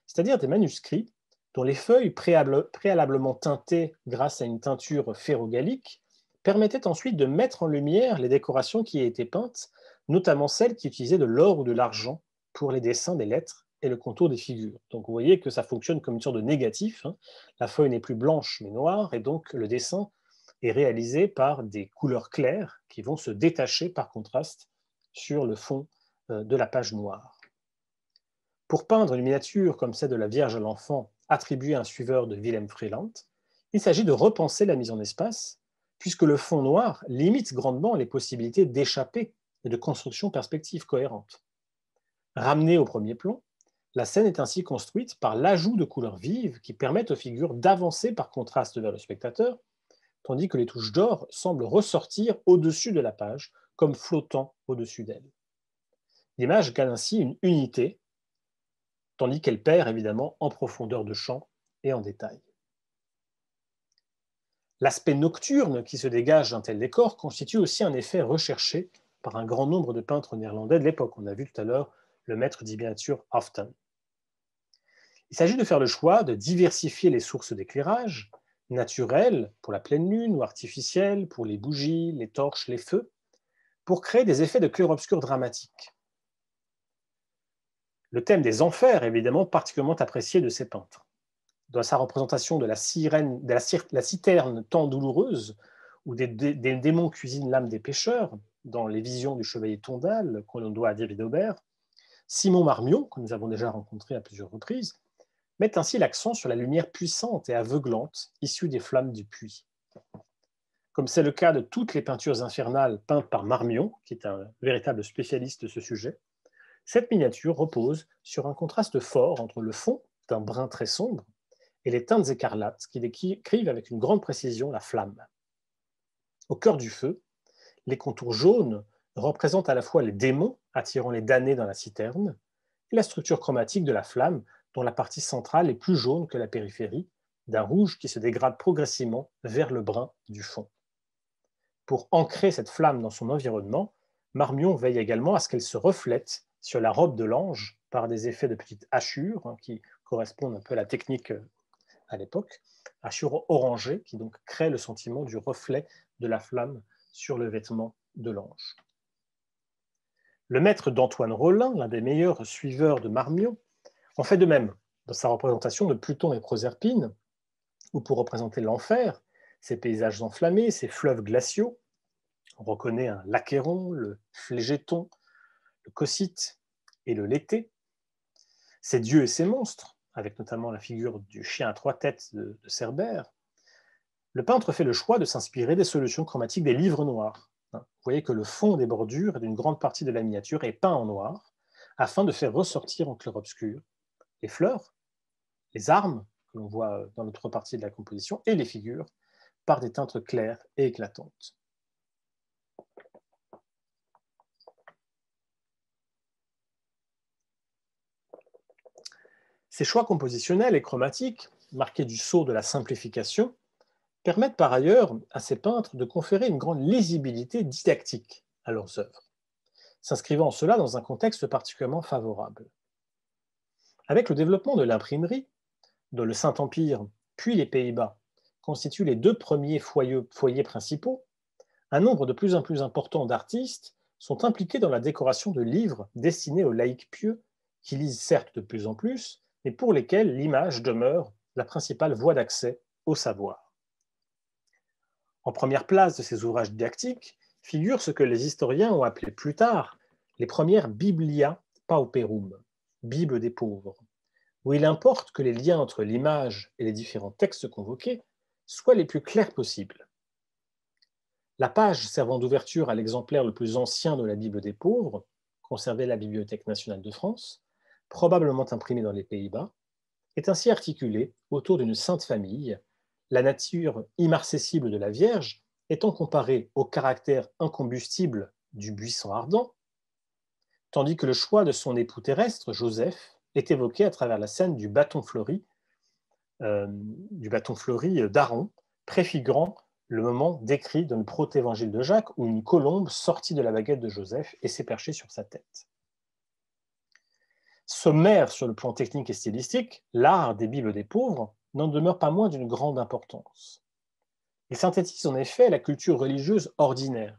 c'est-à-dire des manuscrits dont les feuilles préalablement teintées grâce à une teinture ferrogallique permettaient ensuite de mettre en lumière les décorations qui y étaient peintes, notamment celles qui utilisaient de l'or ou de l'argent pour les dessins des lettres et le contour des figures. Donc vous voyez que ça fonctionne comme une sorte de négatif. Hein. La feuille n'est plus blanche mais noire et donc le dessin est réalisé par des couleurs claires qui vont se détacher par contraste sur le fond euh, de la page noire. Pour peindre une miniature comme celle de la Vierge à l'enfant attribuée à un suiveur de Willem Freeland, il s'agit de repenser la mise en espace puisque le fond noir limite grandement les possibilités d'échapper et de construction perspective cohérente. Ramenée au premier plan, la scène est ainsi construite par l'ajout de couleurs vives qui permettent aux figures d'avancer par contraste vers le spectateur, tandis que les touches d'or semblent ressortir au-dessus de la page, comme flottant au-dessus d'elle. L'image gagne ainsi une unité, tandis qu'elle perd évidemment en profondeur de champ et en détail. L'aspect nocturne qui se dégage d'un tel décor constitue aussi un effet recherché par un grand nombre de peintres néerlandais de l'époque. On a vu tout à l'heure le maître dit bien sûr often. Il s'agit de faire le choix de diversifier les sources d'éclairage, naturelles pour la pleine lune ou artificielles pour les bougies, les torches, les feux, pour créer des effets de clair-obscur dramatique. Le thème des enfers est évidemment particulièrement apprécié de ces peintres. Dans sa représentation de la, sirène, de la, citerne tant douloureuse, où des, démons cuisinent l'âme des pêcheurs, dans les visions du chevalier Tondal, qu'on doit à David Aubert, Simon Marmion, que nous avons déjà rencontré à plusieurs reprises, met ainsi l'accent sur la lumière puissante et aveuglante issue des flammes du puits. Comme c'est le cas de toutes les peintures infernales peintes par Marmion, qui est un véritable spécialiste de ce sujet, cette miniature repose sur un contraste fort entre le fond, d'un brun très sombre, et les teintes écarlates qui décrivent avec une grande précision la flamme. Au cœur du feu, les contours jaunes représente à la fois les démons attirant les damnés dans la citerne et la structure chromatique de la flamme dont la partie centrale est plus jaune que la périphérie, d'un rouge qui se dégrade progressivement vers le brun du fond. Pour ancrer cette flamme dans son environnement, Marmion veille également à ce qu'elle se reflète sur la robe de l'ange par des effets de petites hachures hein, qui correspondent un peu à la technique euh, à l'époque, hachures orangées qui donc créent le sentiment du reflet de la flamme sur le vêtement de l'ange. Le maître d'Antoine Rollin, l'un des meilleurs suiveurs de Marmion, en fait de même dans sa représentation de Pluton et Proserpine, où pour représenter l'enfer, ses paysages enflammés, ses fleuves glaciaux, on reconnaît un le Flégéton, le cocyte et le lété, ses dieux et ses monstres, avec notamment la figure du chien à trois têtes de Cerbère, le peintre fait le choix de s'inspirer des solutions chromatiques des livres noirs, vous voyez que le fond des bordures et d'une grande partie de la miniature est peint en noir, afin de faire ressortir en clair-obscur les fleurs, les armes que l'on voit dans l'autre partie de la composition et les figures par des teintes claires et éclatantes. Ces choix compositionnels et chromatiques, marqués du saut de la simplification, permettent par ailleurs à ces peintres de conférer une grande lisibilité didactique à leurs œuvres, s'inscrivant cela dans un contexte particulièrement favorable. Avec le développement de l'imprimerie, dont le Saint-Empire puis les Pays-Bas constituent les deux premiers foyers, foyers principaux, un nombre de plus en plus important d'artistes sont impliqués dans la décoration de livres destinés aux laïcs pieux, qui lisent certes de plus en plus, mais pour lesquels l'image demeure la principale voie d'accès au savoir. En première place de ces ouvrages didactiques figure ce que les historiens ont appelé plus tard les premières biblia pauperum, Bible des pauvres, où il importe que les liens entre l'image et les différents textes convoqués soient les plus clairs possibles. La page servant d'ouverture à l'exemplaire le plus ancien de la Bible des pauvres, conservée à la Bibliothèque nationale de France, probablement imprimée dans les Pays-Bas, est ainsi articulée autour d'une sainte famille la nature imarcessible de la Vierge étant comparée au caractère incombustible du buisson ardent, tandis que le choix de son époux terrestre, Joseph, est évoqué à travers la scène du bâton fleuri euh, du bâton fleuri d'Aaron, préfigurant le moment décrit dans le protévangile de Jacques où une colombe sortit de la baguette de Joseph et s'est perchée sur sa tête. Sommaire sur le plan technique et stylistique, l'art des Bibles des pauvres n'en demeure pas moins d'une grande importance. Il synthétise en effet la culture religieuse ordinaire,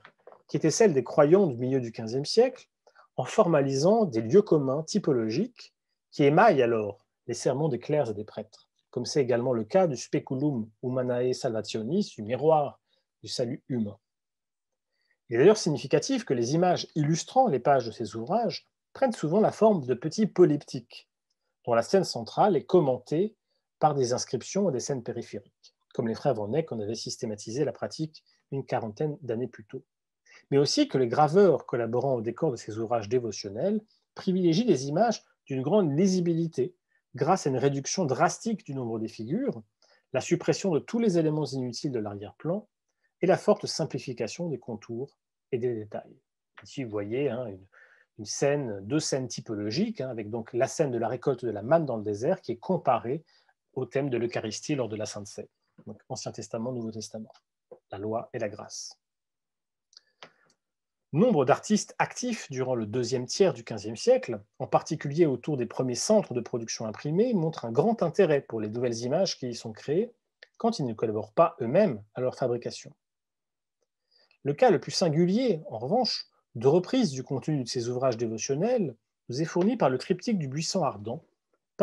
qui était celle des croyants du milieu du XVe siècle, en formalisant des lieux communs typologiques qui émaillent alors les sermons des clercs et des prêtres, comme c'est également le cas du Speculum Humanae Salvationis, du miroir du salut humain. Il est d'ailleurs significatif que les images illustrant les pages de ces ouvrages prennent souvent la forme de petits polyptiques, dont la scène centrale est commentée par des inscriptions ou des scènes périphériques, comme les frères Van Eyck en avaient systématisé la pratique une quarantaine d'années plus tôt. Mais aussi que les graveurs collaborant au décor de ces ouvrages dévotionnels privilégient des images d'une grande lisibilité grâce à une réduction drastique du nombre des figures, la suppression de tous les éléments inutiles de l'arrière-plan et la forte simplification des contours et des détails. Ici, vous voyez hein, une, scène, deux scènes typologiques, hein, avec donc la scène de la récolte de la manne dans le désert qui est comparée au thème de l'Eucharistie lors de la Sainte cène Donc Ancien Testament, Nouveau Testament, la loi et la grâce. Nombre d'artistes actifs durant le deuxième tiers du XVe siècle, en particulier autour des premiers centres de production imprimée, montrent un grand intérêt pour les nouvelles images qui y sont créées quand ils ne collaborent pas eux-mêmes à leur fabrication. Le cas le plus singulier, en revanche, de reprise du contenu de ces ouvrages dévotionnels nous est fourni par le triptyque du Buisson Ardent,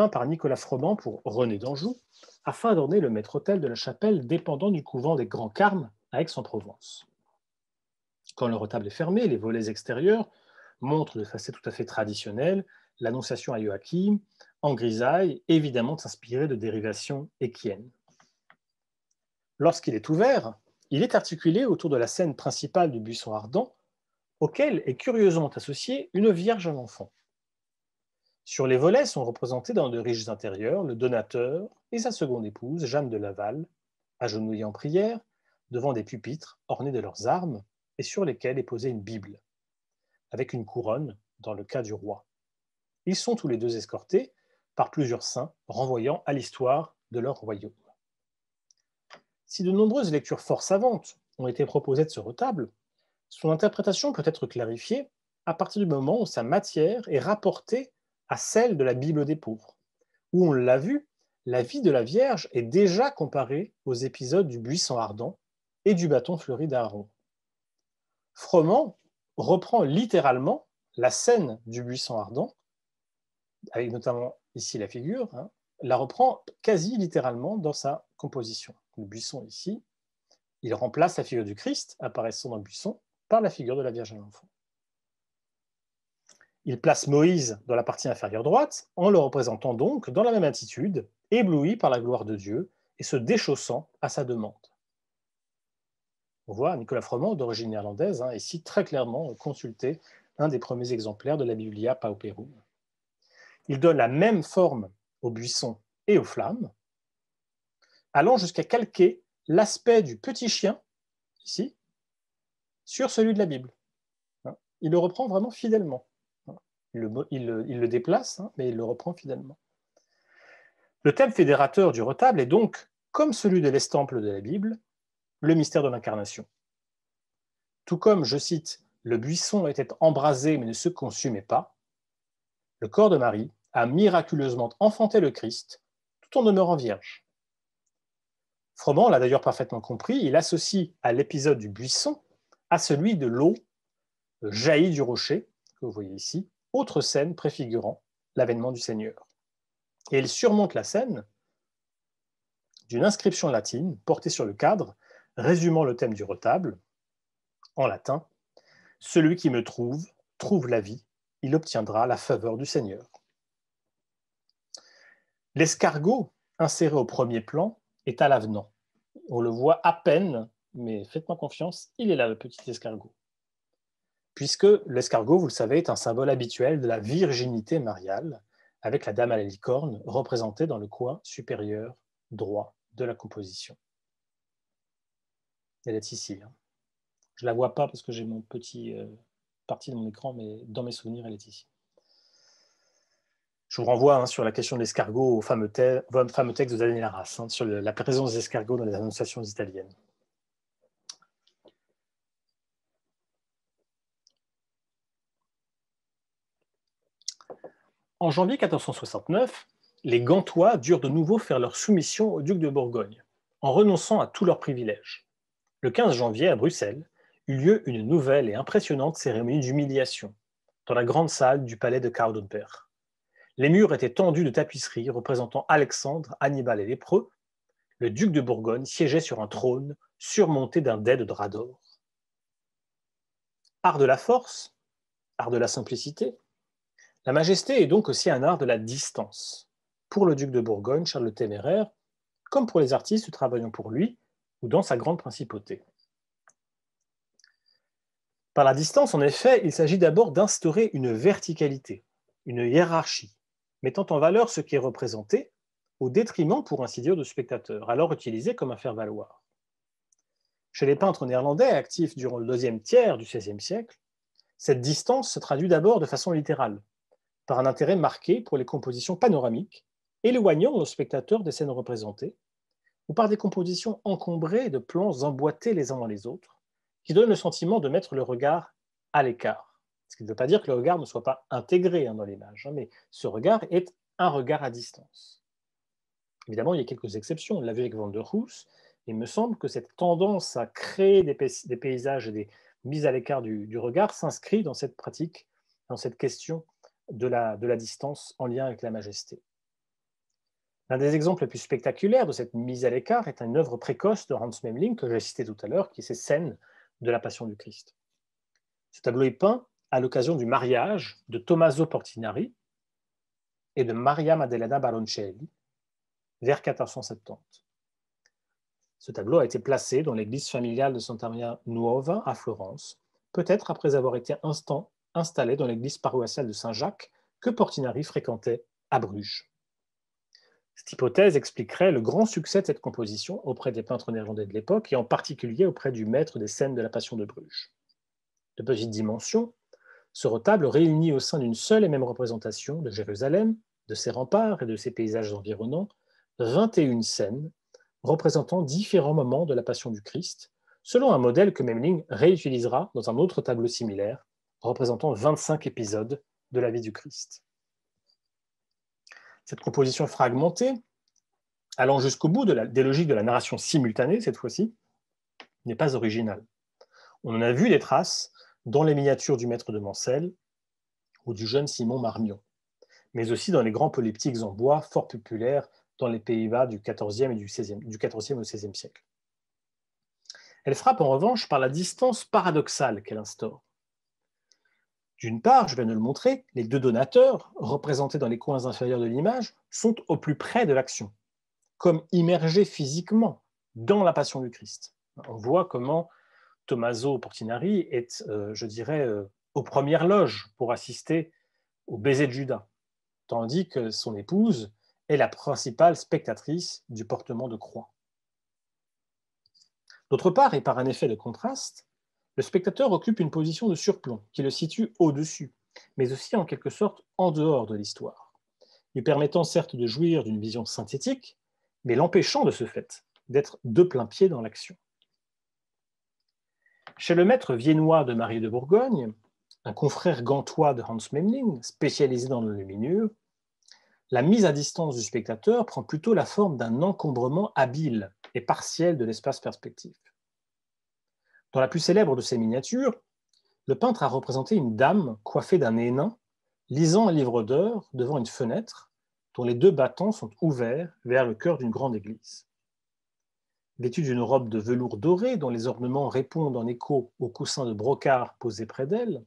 par Nicolas Froment pour René d'Anjou, afin d'orner le maître-autel de la chapelle dépendant du couvent des Grands Carmes à Aix-en-Provence. Quand le retable est fermé, les volets extérieurs montrent de façon tout à fait traditionnelle l'annonciation à Joachim, en grisaille, évidemment s'inspirer de dérivations équiennes. Lorsqu'il est ouvert, il est articulé autour de la scène principale du buisson ardent, auquel est curieusement associée une Vierge à l'enfant. Sur les volets sont représentés dans de riches intérieurs le donateur et sa seconde épouse, Jeanne de Laval, agenouillés en prière, devant des pupitres ornés de leurs armes et sur lesquels est posée une Bible, avec une couronne dans le cas du roi. Ils sont tous les deux escortés par plusieurs saints renvoyant à l'histoire de leur royaume. Si de nombreuses lectures fort savantes ont été proposées de ce retable, son interprétation peut être clarifiée à partir du moment où sa matière est rapportée à celle de la Bible des pauvres, où on l'a vu, la vie de la Vierge est déjà comparée aux épisodes du buisson ardent et du bâton fleuri d'Aaron. Froment reprend littéralement la scène du buisson ardent, avec notamment ici la figure, hein, la reprend quasi littéralement dans sa composition. Le buisson ici, il remplace la figure du Christ apparaissant dans le buisson par la figure de la Vierge à l'enfant. Il place Moïse dans la partie inférieure droite, en le représentant donc dans la même attitude, ébloui par la gloire de Dieu et se déchaussant à sa demande. On voit Nicolas Froment, d'origine néerlandaise, hein, ici très clairement consulter un des premiers exemplaires de la Biblia Pauperum. Il donne la même forme aux buissons et aux flammes, allant jusqu'à calquer l'aspect du petit chien, ici, sur celui de la Bible. Hein, il le reprend vraiment fidèlement il, le déplace, hein, mais il le reprend finalement. Le thème fédérateur du retable est donc, comme celui de l'estample de la Bible, le mystère de l'incarnation. Tout comme, je cite, le buisson était embrasé mais ne se consumait pas, le corps de Marie a miraculeusement enfanté le Christ tout en demeurant vierge. Froment l'a d'ailleurs parfaitement compris, il associe à l'épisode du buisson à celui de l'eau jaillie du rocher, que vous voyez ici, autre scène préfigurant l'avènement du Seigneur. Et elle surmonte la scène d'une inscription latine portée sur le cadre, résumant le thème du retable, en latin Celui qui me trouve, trouve la vie, il obtiendra la faveur du Seigneur. L'escargot, inséré au premier plan, est à l'avenant. On le voit à peine, mais faites-moi confiance, il est là, le petit escargot puisque l'escargot, vous le savez, est un symbole habituel de la virginité mariale, avec la dame à la licorne représentée dans le coin supérieur droit de la composition. Elle est ici. Hein. Je ne la vois pas parce que j'ai mon petit euh, parti de mon écran, mais dans mes souvenirs, elle est ici. Je vous renvoie hein, sur la question de l'escargot au fameux, texte de Daniel Arras, hein, sur la présence des escargots dans les annonciations italiennes. En janvier 1469, les Gantois durent de nouveau faire leur soumission au duc de Bourgogne, en renonçant à tous leurs privilèges. Le 15 janvier, à Bruxelles, eut lieu une nouvelle et impressionnante cérémonie d'humiliation, dans la grande salle du palais de Caudenberg. Les murs étaient tendus de tapisseries représentant Alexandre, Hannibal et Lépreux. Le duc de Bourgogne siégeait sur un trône surmonté d'un dais de drap d'or. Art de la force, art de la simplicité, la majesté est donc aussi un art de la distance. Pour le duc de Bourgogne, Charles le Téméraire, comme pour les artistes travaillant pour lui ou dans sa grande principauté. Par la distance, en effet, il s'agit d'abord d'instaurer une verticalité, une hiérarchie, mettant en valeur ce qui est représenté, au détriment, pour ainsi dire, de spectateur, alors utilisé comme un faire-valoir. Chez les peintres néerlandais actifs durant le deuxième tiers du XVIe siècle, cette distance se traduit d'abord de façon littérale, par un intérêt marqué pour les compositions panoramiques, éloignant nos spectateurs des scènes représentées, ou par des compositions encombrées de plans emboîtés les uns dans les autres, qui donnent le sentiment de mettre le regard à l'écart. Ce qui ne veut pas dire que le regard ne soit pas intégré hein, dans l'image, hein, mais ce regard est un regard à distance. Évidemment, il y a quelques exceptions. On l'a vu avec Van der Hoos, Il me semble que cette tendance à créer des, paysages et des mises à l'écart du regard s'inscrit dans cette pratique, dans cette question de la, distance en lien avec la majesté. L'un des exemples les plus spectaculaires de cette mise à l'écart est une œuvre précoce de Hans Memling que j'ai citée tout à l'heure, qui est ces scènes de la Passion du Christ. Ce tableau est peint à l'occasion du mariage de Tommaso Portinari et de Maria Maddalena Baroncelli vers 1470. Ce tableau a été placé dans l'église familiale de Santa Maria Nuova à Florence, peut-être après avoir été instant installé dans l'église paroissiale de Saint-Jacques que Portinari fréquentait à Bruges. Cette hypothèse expliquerait le grand succès de cette composition auprès des peintres néerlandais de l'époque et en particulier auprès du maître des scènes de la Passion de Bruges. De petite dimension, ce retable réunit au sein d'une seule et même représentation de Jérusalem, de ses remparts et de ses paysages environnants, 21 scènes représentant différents moments de la Passion du Christ, selon un modèle que Memling réutilisera dans un autre tableau similaire, représentant 25 épisodes de la vie du Christ. Cette composition fragmentée, allant jusqu'au bout de la, des logiques de la narration simultanée cette fois-ci, n'est pas originale. On en a vu des traces dans les miniatures du maître de Mancel ou du jeune Simon Marmion, mais aussi dans les grands polyptiques en bois fort populaires dans les Pays-Bas du XIVe et du du au XVIe siècle. Elle frappe en revanche par la distance paradoxale qu'elle instaure d'une part, je viens de le montrer, les deux donateurs, représentés dans les coins inférieurs de l'image, sont au plus près de l'action, comme immergés physiquement dans la passion du Christ. On voit comment Tommaso Portinari est, euh, je dirais, euh, aux premières loges pour assister au baiser de Judas, tandis que son épouse est la principale spectatrice du portement de croix. D'autre part, et par un effet de contraste, le spectateur occupe une position de surplomb qui le situe au-dessus, mais aussi en quelque sorte en dehors de l'histoire, lui permettant certes de jouir d'une vision synthétique, mais l'empêchant de ce fait d'être de plein pied dans l'action. Chez le maître viennois de Marie de Bourgogne, un confrère gantois de Hans Memling, spécialisé dans le lumineux, la mise à distance du spectateur prend plutôt la forme d'un encombrement habile et partiel de l'espace perspective. Dans la plus célèbre de ses miniatures, le peintre a représenté une dame coiffée d'un hénin lisant un livre d'heures devant une fenêtre dont les deux battants sont ouverts vers le cœur d'une grande église. Vêtue d'une robe de velours doré dont les ornements répondent en écho aux coussins de brocart posés près d'elle,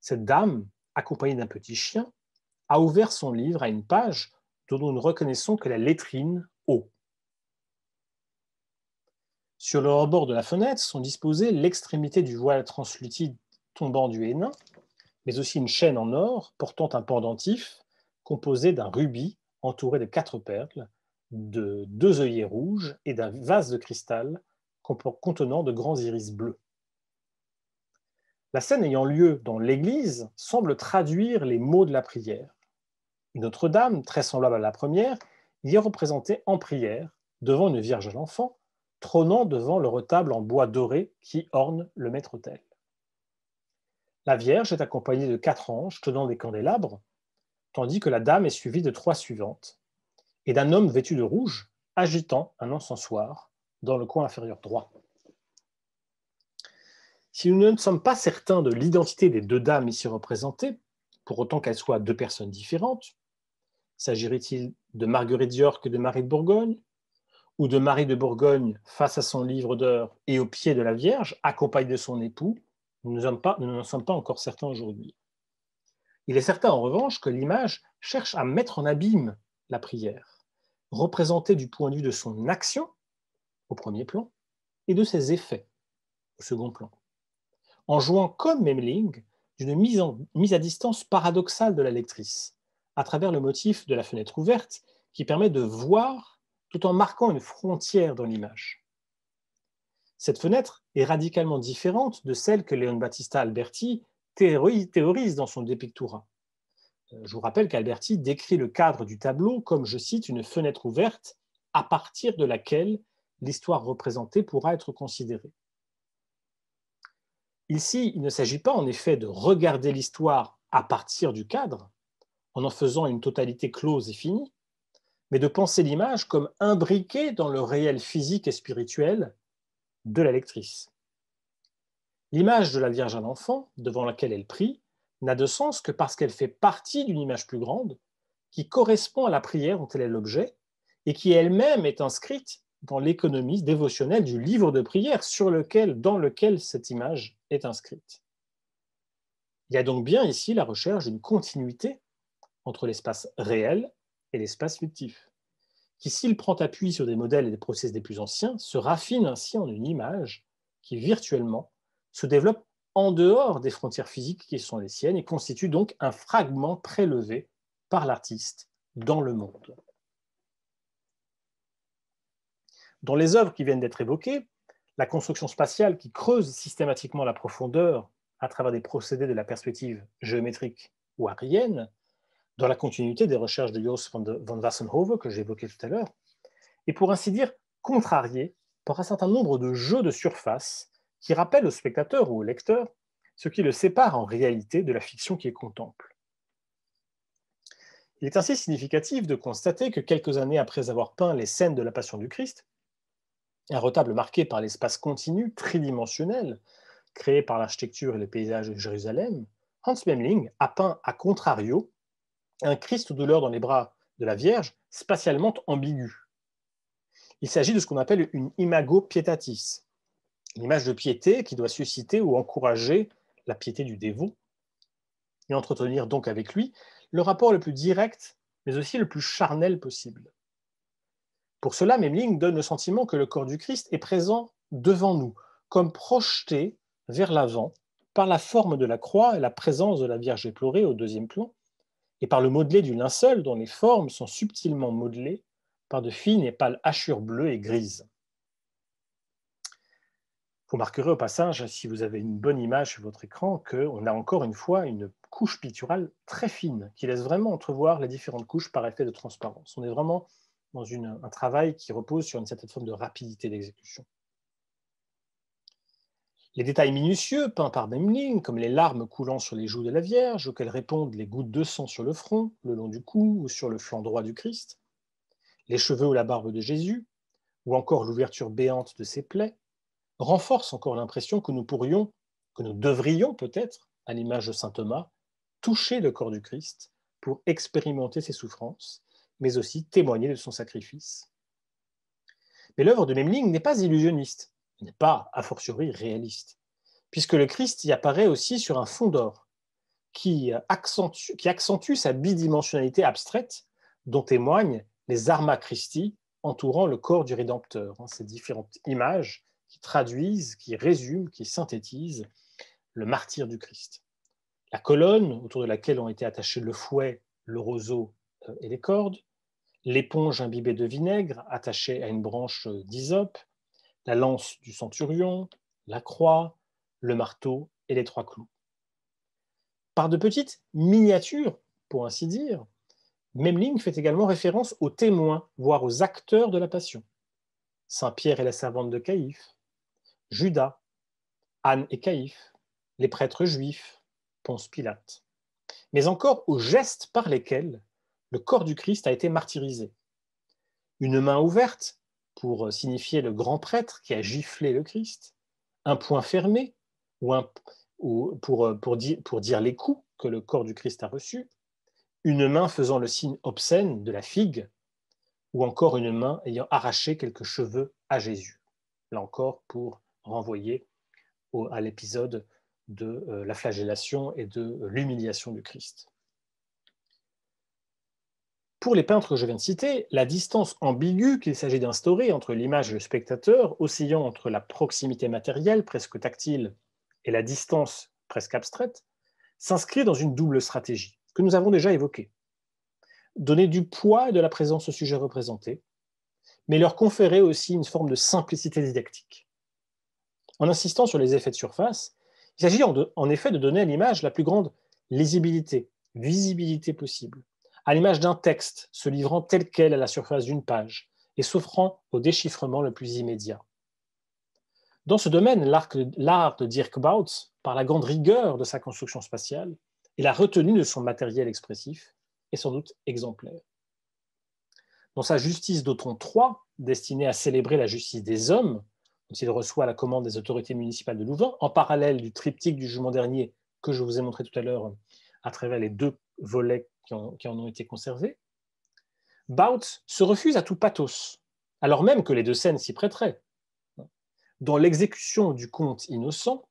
cette dame, accompagnée d'un petit chien, a ouvert son livre à une page dont nous ne reconnaissons que la lettrine O. Sur le rebord de la fenêtre sont disposées l'extrémité du voile translucide tombant du Hénin, mais aussi une chaîne en or portant un pendentif composé d'un rubis entouré de quatre perles, de deux œillets rouges et d'un vase de cristal contenant de grands iris bleus. La scène ayant lieu dans l'église semble traduire les mots de la prière. Une autre dame, très semblable à la première, y est représentée en prière devant une Vierge à l'enfant trônant devant le retable en bois doré qui orne le maître-autel. La Vierge est accompagnée de quatre anges tenant des candélabres, tandis que la dame est suivie de trois suivantes, et d'un homme vêtu de rouge, agitant un encensoir dans le coin inférieur droit. Si nous ne sommes pas certains de l'identité des deux dames ici représentées, pour autant qu'elles soient deux personnes différentes, s'agirait-il de Marguerite d'York et de Marie de Bourgogne, ou de Marie de Bourgogne face à son livre d'heures et au pied de la Vierge, accompagnée de son époux, nous n'en sommes, sommes pas encore certains aujourd'hui. Il est certain en revanche que l'image cherche à mettre en abîme la prière, représentée du point de vue de son action au premier plan et de ses effets au second plan, en jouant comme Memling d'une mise, mise à distance paradoxale de la lectrice, à travers le motif de la fenêtre ouverte qui permet de voir tout en marquant une frontière dans l'image. Cette fenêtre est radicalement différente de celle que Leon Battista Alberti théorise dans son Depictura. Euh, je vous rappelle qu'Alberti décrit le cadre du tableau comme, je cite, une fenêtre ouverte à partir de laquelle l'histoire représentée pourra être considérée. Ici, il ne s'agit pas en effet de regarder l'histoire à partir du cadre, en en faisant une totalité close et finie, mais de penser l'image comme imbriquée dans le réel physique et spirituel de la lectrice. L'image de la Vierge à l'enfant, devant laquelle elle prie, n'a de sens que parce qu'elle fait partie d'une image plus grande, qui correspond à la prière dont elle est l'objet, et qui elle-même est inscrite dans l'économie dévotionnelle du livre de prière sur lequel, dans lequel cette image est inscrite. Il y a donc bien ici la recherche d'une continuité entre l'espace réel et l'espace fictif, qui, s'il prend appui sur des modèles et des processus des plus anciens, se raffine ainsi en une image qui, virtuellement, se développe en dehors des frontières physiques qui sont les siennes et constitue donc un fragment prélevé par l'artiste dans le monde. Dans les œuvres qui viennent d'être évoquées, la construction spatiale qui creuse systématiquement la profondeur à travers des procédés de la perspective géométrique ou arienne dans la continuité des recherches de Jos van, Wassenhove que j'évoquais tout à l'heure, et pour ainsi dire contrarié par un certain nombre de jeux de surface qui rappellent au spectateur ou au lecteur ce qui le sépare en réalité de la fiction qu'il contemple. Il est ainsi significatif de constater que quelques années après avoir peint les scènes de la Passion du Christ, un retable marqué par l'espace continu tridimensionnel créé par l'architecture et le paysages de Jérusalem, Hans Memling a peint à contrario un Christ douleur dans les bras de la Vierge spatialement ambigu. Il s'agit de ce qu'on appelle une imago pietatis, l'image de piété qui doit susciter ou encourager la piété du dévot et entretenir donc avec lui le rapport le plus direct mais aussi le plus charnel possible. Pour cela, Memling donne le sentiment que le corps du Christ est présent devant nous, comme projeté vers l'avant par la forme de la croix et la présence de la Vierge éplorée au deuxième plan, et par le modelé du linceul dont les formes sont subtilement modelées par de fines et pâles hachures bleues et grises. Vous remarquerez au passage, si vous avez une bonne image sur votre écran, qu'on a encore une fois une couche picturale très fine qui laisse vraiment entrevoir les différentes couches par effet de transparence. On est vraiment dans un travail qui repose sur une certaine forme de rapidité d'exécution. Les détails minutieux, peints par Memling, comme les larmes coulant sur les joues de la Vierge, auxquelles répondent les gouttes de sang sur le front, le long du cou ou sur le flanc droit du Christ, les cheveux ou la barbe de Jésus, ou encore l'ouverture béante de ses plaies, renforcent encore l'impression que nous pourrions, que nous devrions peut-être, à l'image de saint Thomas, toucher le corps du Christ pour expérimenter ses souffrances, mais aussi témoigner de son sacrifice. Mais l'œuvre de Memling n'est pas illusionniste n'est pas, a fortiori, réaliste, puisque le Christ y apparaît aussi sur un fond d'or qui euh, accentue, qui accentue sa bidimensionnalité abstraite dont témoignent les arma Christi entourant le corps du Rédempteur, hein, ces différentes images qui traduisent, qui résument, qui synthétisent le martyr du Christ. La colonne autour de laquelle ont été attachés le fouet, le roseau euh, et les cordes, l'éponge imbibée de vinaigre attachée à une branche euh, d'hysope, la lance du centurion, la croix, le marteau et les trois clous. Par de petites miniatures, pour ainsi dire, Memling fait également référence aux témoins, voire aux acteurs de la passion. Saint Pierre et la servante de Caïphe, Judas, Anne et Caïphe, les prêtres juifs, Ponce Pilate, mais encore aux gestes par lesquels le corps du Christ a été martyrisé. Une main ouverte pour euh, signifier le grand prêtre qui a giflé le Christ, un point fermé ou, pour, euh, pour, dire, pour dire les coups que le corps du Christ a reçus, une main faisant le signe obscène de la figue, ou encore une main ayant arraché quelques cheveux à Jésus. Là encore, pour renvoyer au, à l'épisode de euh, la flagellation et de l'humiliation du Christ. Pour les peintres que je viens de citer, la distance ambiguë qu'il s'agit d'instaurer entre l'image et le spectateur, oscillant entre la proximité matérielle, presque tactile, et la distance presque abstraite, s'inscrit dans une double stratégie que nous avons déjà évoquée. Donner du poids et de la présence au sujet représenté, mais leur conférer aussi une forme de simplicité didactique. En insistant sur les effets de surface, il s'agit en, en effet de donner à l'image la plus grande lisibilité, visibilité possible, à l'image d'un texte se livrant tel quel à la surface d'une page et s'offrant au déchiffrement le plus immédiat. Dans ce domaine, l'art de Dirk Bautz, par la grande rigueur de sa construction spatiale et la retenue de son matériel expressif, est sans doute exemplaire. Dans sa justice d'Auton III, destinée à célébrer la justice des hommes, dont il reçoit la commande des autorités municipales de Louvain, en parallèle du triptyque du jugement dernier que je vous ai montré tout à l'heure à travers les deux volets qui, en ont été conservés, Bautz se refuse à tout pathos, alors même que les deux scènes s'y prêteraient. Dans l'exécution du comte innocent,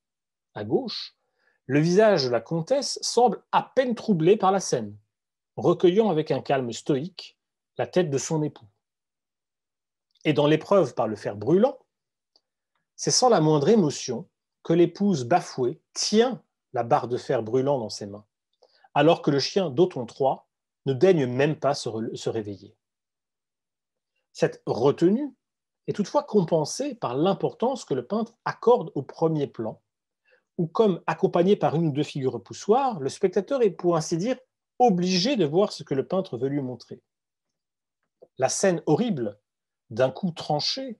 à gauche, le visage de la comtesse semble à peine troublé par la scène, recueillant avec un calme stoïque la tête de son époux. Et dans l'épreuve par le fer brûlant, c'est sans la moindre émotion que l'épouse bafouée tient la barre de fer brûlant dans ses mains alors que le chien d'Othon III ne daigne même pas se, réveiller. Cette retenue est toutefois compensée par l'importance que le peintre accorde au premier plan, où comme accompagné par une ou deux figures poussoires, le spectateur est pour ainsi dire obligé de voir ce que le peintre veut lui montrer. La scène horrible d'un coup tranché,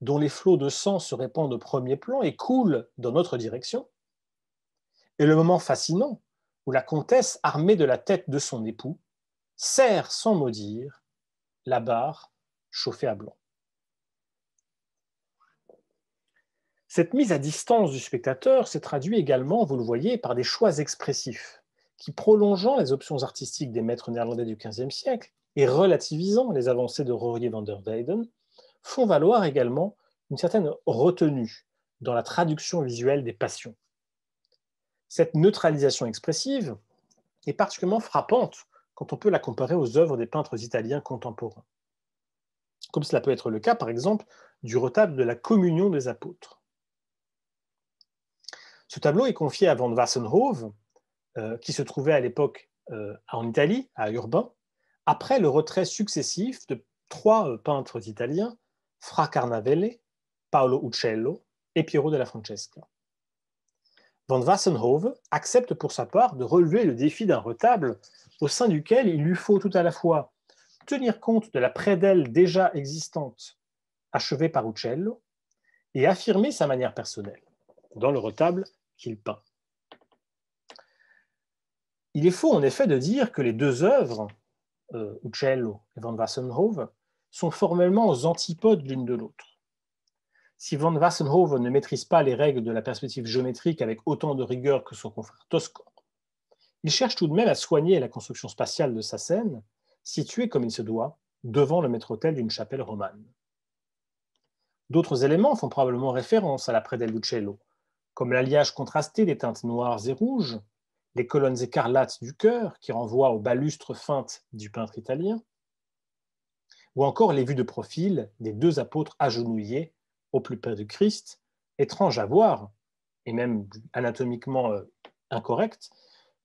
dont les flots de sang se répandent au premier plan et coulent dans notre direction, et le moment fascinant où la comtesse, armée de la tête de son époux, serre sans maudire la barre chauffée à blanc. Cette mise à distance du spectateur s'est traduite également, vous le voyez, par des choix expressifs qui, prolongeant les options artistiques des maîtres néerlandais du XVe siècle et relativisant les avancées de Rory van der Weyden, font valoir également une certaine retenue dans la traduction visuelle des passions. Cette neutralisation expressive est particulièrement frappante quand on peut la comparer aux œuvres des peintres italiens contemporains. Comme cela peut être le cas, par exemple, du retable de la communion des apôtres. Ce tableau est confié à Van Wassenhove, euh, qui se trouvait à l'époque euh, en Italie, à Urbain, après le retrait successif de trois euh, peintres italiens, Fra Carnavelle, Paolo Uccello et Piero della Francesca. Van Wassenhove accepte pour sa part de relever le défi d'un retable au sein duquel il lui faut tout à la fois tenir compte de la prédelle déjà existante achevée par Uccello et affirmer sa manière personnelle dans le retable qu'il peint. Il est faux en effet de dire que les deux œuvres, euh, Uccello et Van Wassenhove, sont formellement aux antipodes l'une de l'autre. Si Van Wassenhoven ne maîtrise pas les règles de la perspective géométrique avec autant de rigueur que son confrère Toscan, il cherche tout de même à soigner la construction spatiale de sa scène, située comme il se doit devant le maître-autel d'une chapelle romane. D'autres éléments font probablement référence à la Predellucello, comme l'alliage contrasté des teintes noires et rouges, les colonnes écarlates du chœur qui renvoient aux balustres feintes du peintre italien, ou encore les vues de profil des deux apôtres agenouillés plus près du Christ, étrange à voir, et même anatomiquement euh, incorrect,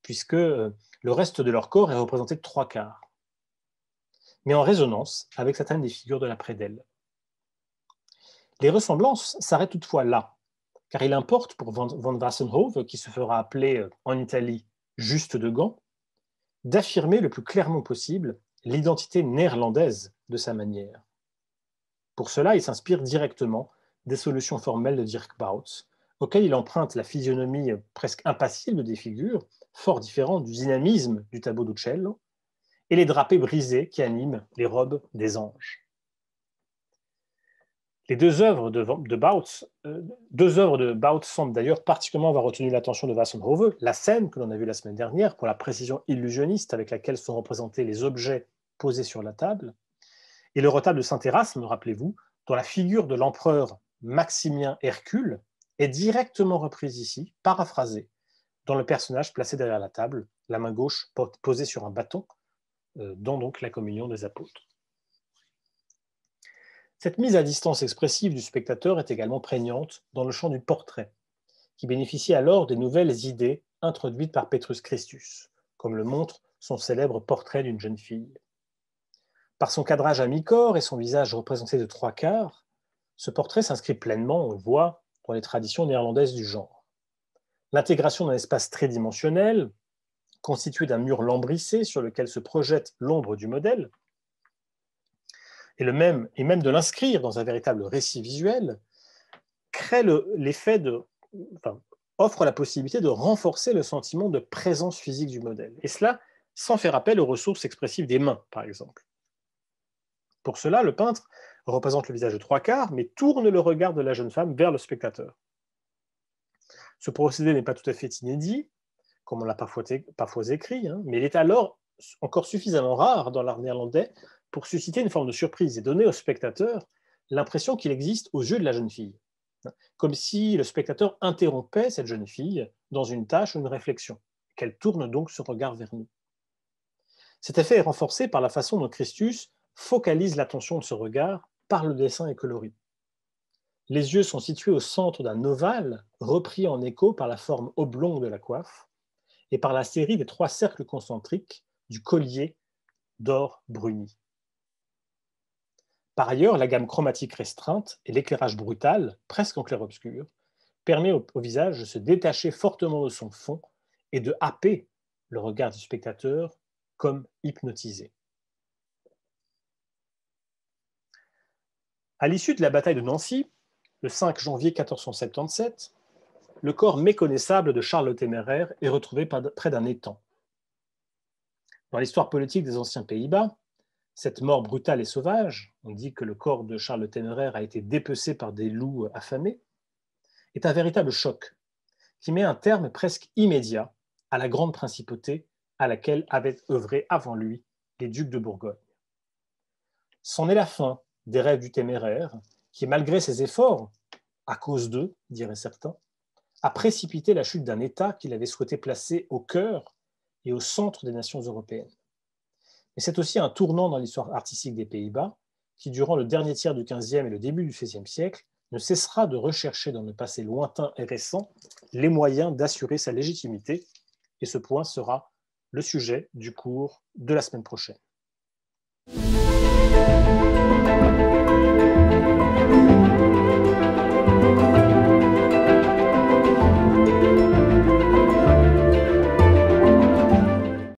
puisque euh, le reste de leur corps est représenté de trois quarts, mais en résonance avec certaines des figures de la delle Les ressemblances s'arrêtent toutefois là, car il importe pour Van Vassenhove, qui se fera appeler euh, en Italie Juste de Gand, d'affirmer le plus clairement possible l'identité néerlandaise de sa manière. Pour cela, il s'inspire directement des solutions formelles de Dirk Bautz, auquel il emprunte la physionomie presque impassible des figures, fort différente du dynamisme du tableau d'Uccello, et les drapés brisés qui animent les robes des anges. Les deux œuvres de, de Bautz, euh, deux œuvres de Bouts semblent d'ailleurs particulièrement avoir retenu l'attention de Vassenhove, la scène que l'on a vue la semaine dernière pour la précision illusionniste avec laquelle sont représentés les objets posés sur la table, et le retable de Saint-Érasme, rappelez-vous, dont la figure de l'empereur Maximien Hercule, est directement reprise ici, paraphrasée, dans le personnage placé derrière la table, la main gauche posée sur un bâton, euh, dans donc la communion des apôtres. Cette mise à distance expressive du spectateur est également prégnante dans le champ du portrait, qui bénéficie alors des nouvelles idées introduites par Petrus Christus, comme le montre son célèbre portrait d'une jeune fille. Par son cadrage à mi-corps et son visage représenté de trois quarts, ce portrait s'inscrit pleinement, on le voit, dans les traditions néerlandaises du genre. L'intégration d'un espace tridimensionnel, constitué d'un mur lambrissé sur lequel se projette l'ombre du modèle, et, le même, et même de l'inscrire dans un véritable récit visuel, crée l'effet de, offre la possibilité de renforcer le sentiment de présence physique du modèle, et cela sans faire appel aux ressources expressives des mains, par exemple. Pour cela, le peintre représente le visage de trois quarts, mais tourne le regard de la jeune femme vers le spectateur. Ce procédé n'est pas tout à fait inédit, comme on l'a parfois, écrit, hein, mais il est alors encore suffisamment rare dans l'art néerlandais pour susciter une forme de surprise et donner au spectateur l'impression qu'il existe aux yeux de la jeune fille, hein, comme si le spectateur interrompait cette jeune fille dans une tâche ou une réflexion, qu'elle tourne donc ce regard vers nous. Cet effet est renforcé par la façon dont Christus focalise l'attention de ce regard le dessin est coloré. Les yeux sont situés au centre d'un ovale repris en écho par la forme oblongue de la coiffe et par la série des trois cercles concentriques du collier d'or bruni. Par ailleurs, la gamme chromatique restreinte et l'éclairage brutal, presque en clair-obscur, permet au, visage de se détacher fortement de son fond et de happer le regard du spectateur comme hypnotisé. À l'issue de la bataille de Nancy, le 5 janvier 1477, le corps méconnaissable de Charles le Téméraire est retrouvé près d'un étang. Dans l'histoire politique des anciens Pays-Bas, cette mort brutale et sauvage, on dit que le corps de Charles le Téméraire a été dépecé par des loups affamés, est un véritable choc qui met un terme presque immédiat à la grande principauté à laquelle avaient œuvré avant lui les ducs de Bourgogne. C'en est la fin des rêves du téméraire, qui, malgré ses efforts, à cause d'eux, diraient certains, a précipité la chute d'un État qu'il avait souhaité placer au cœur et au centre des nations européennes. Mais c'est aussi un tournant dans l'histoire artistique des Pays-Bas, qui, durant le dernier tiers du XVe et le début du XVIe siècle, ne cessera de rechercher dans le passé lointain et récent les moyens d'assurer sa légitimité, et ce point sera le sujet du cours de la semaine prochaine. Thank you.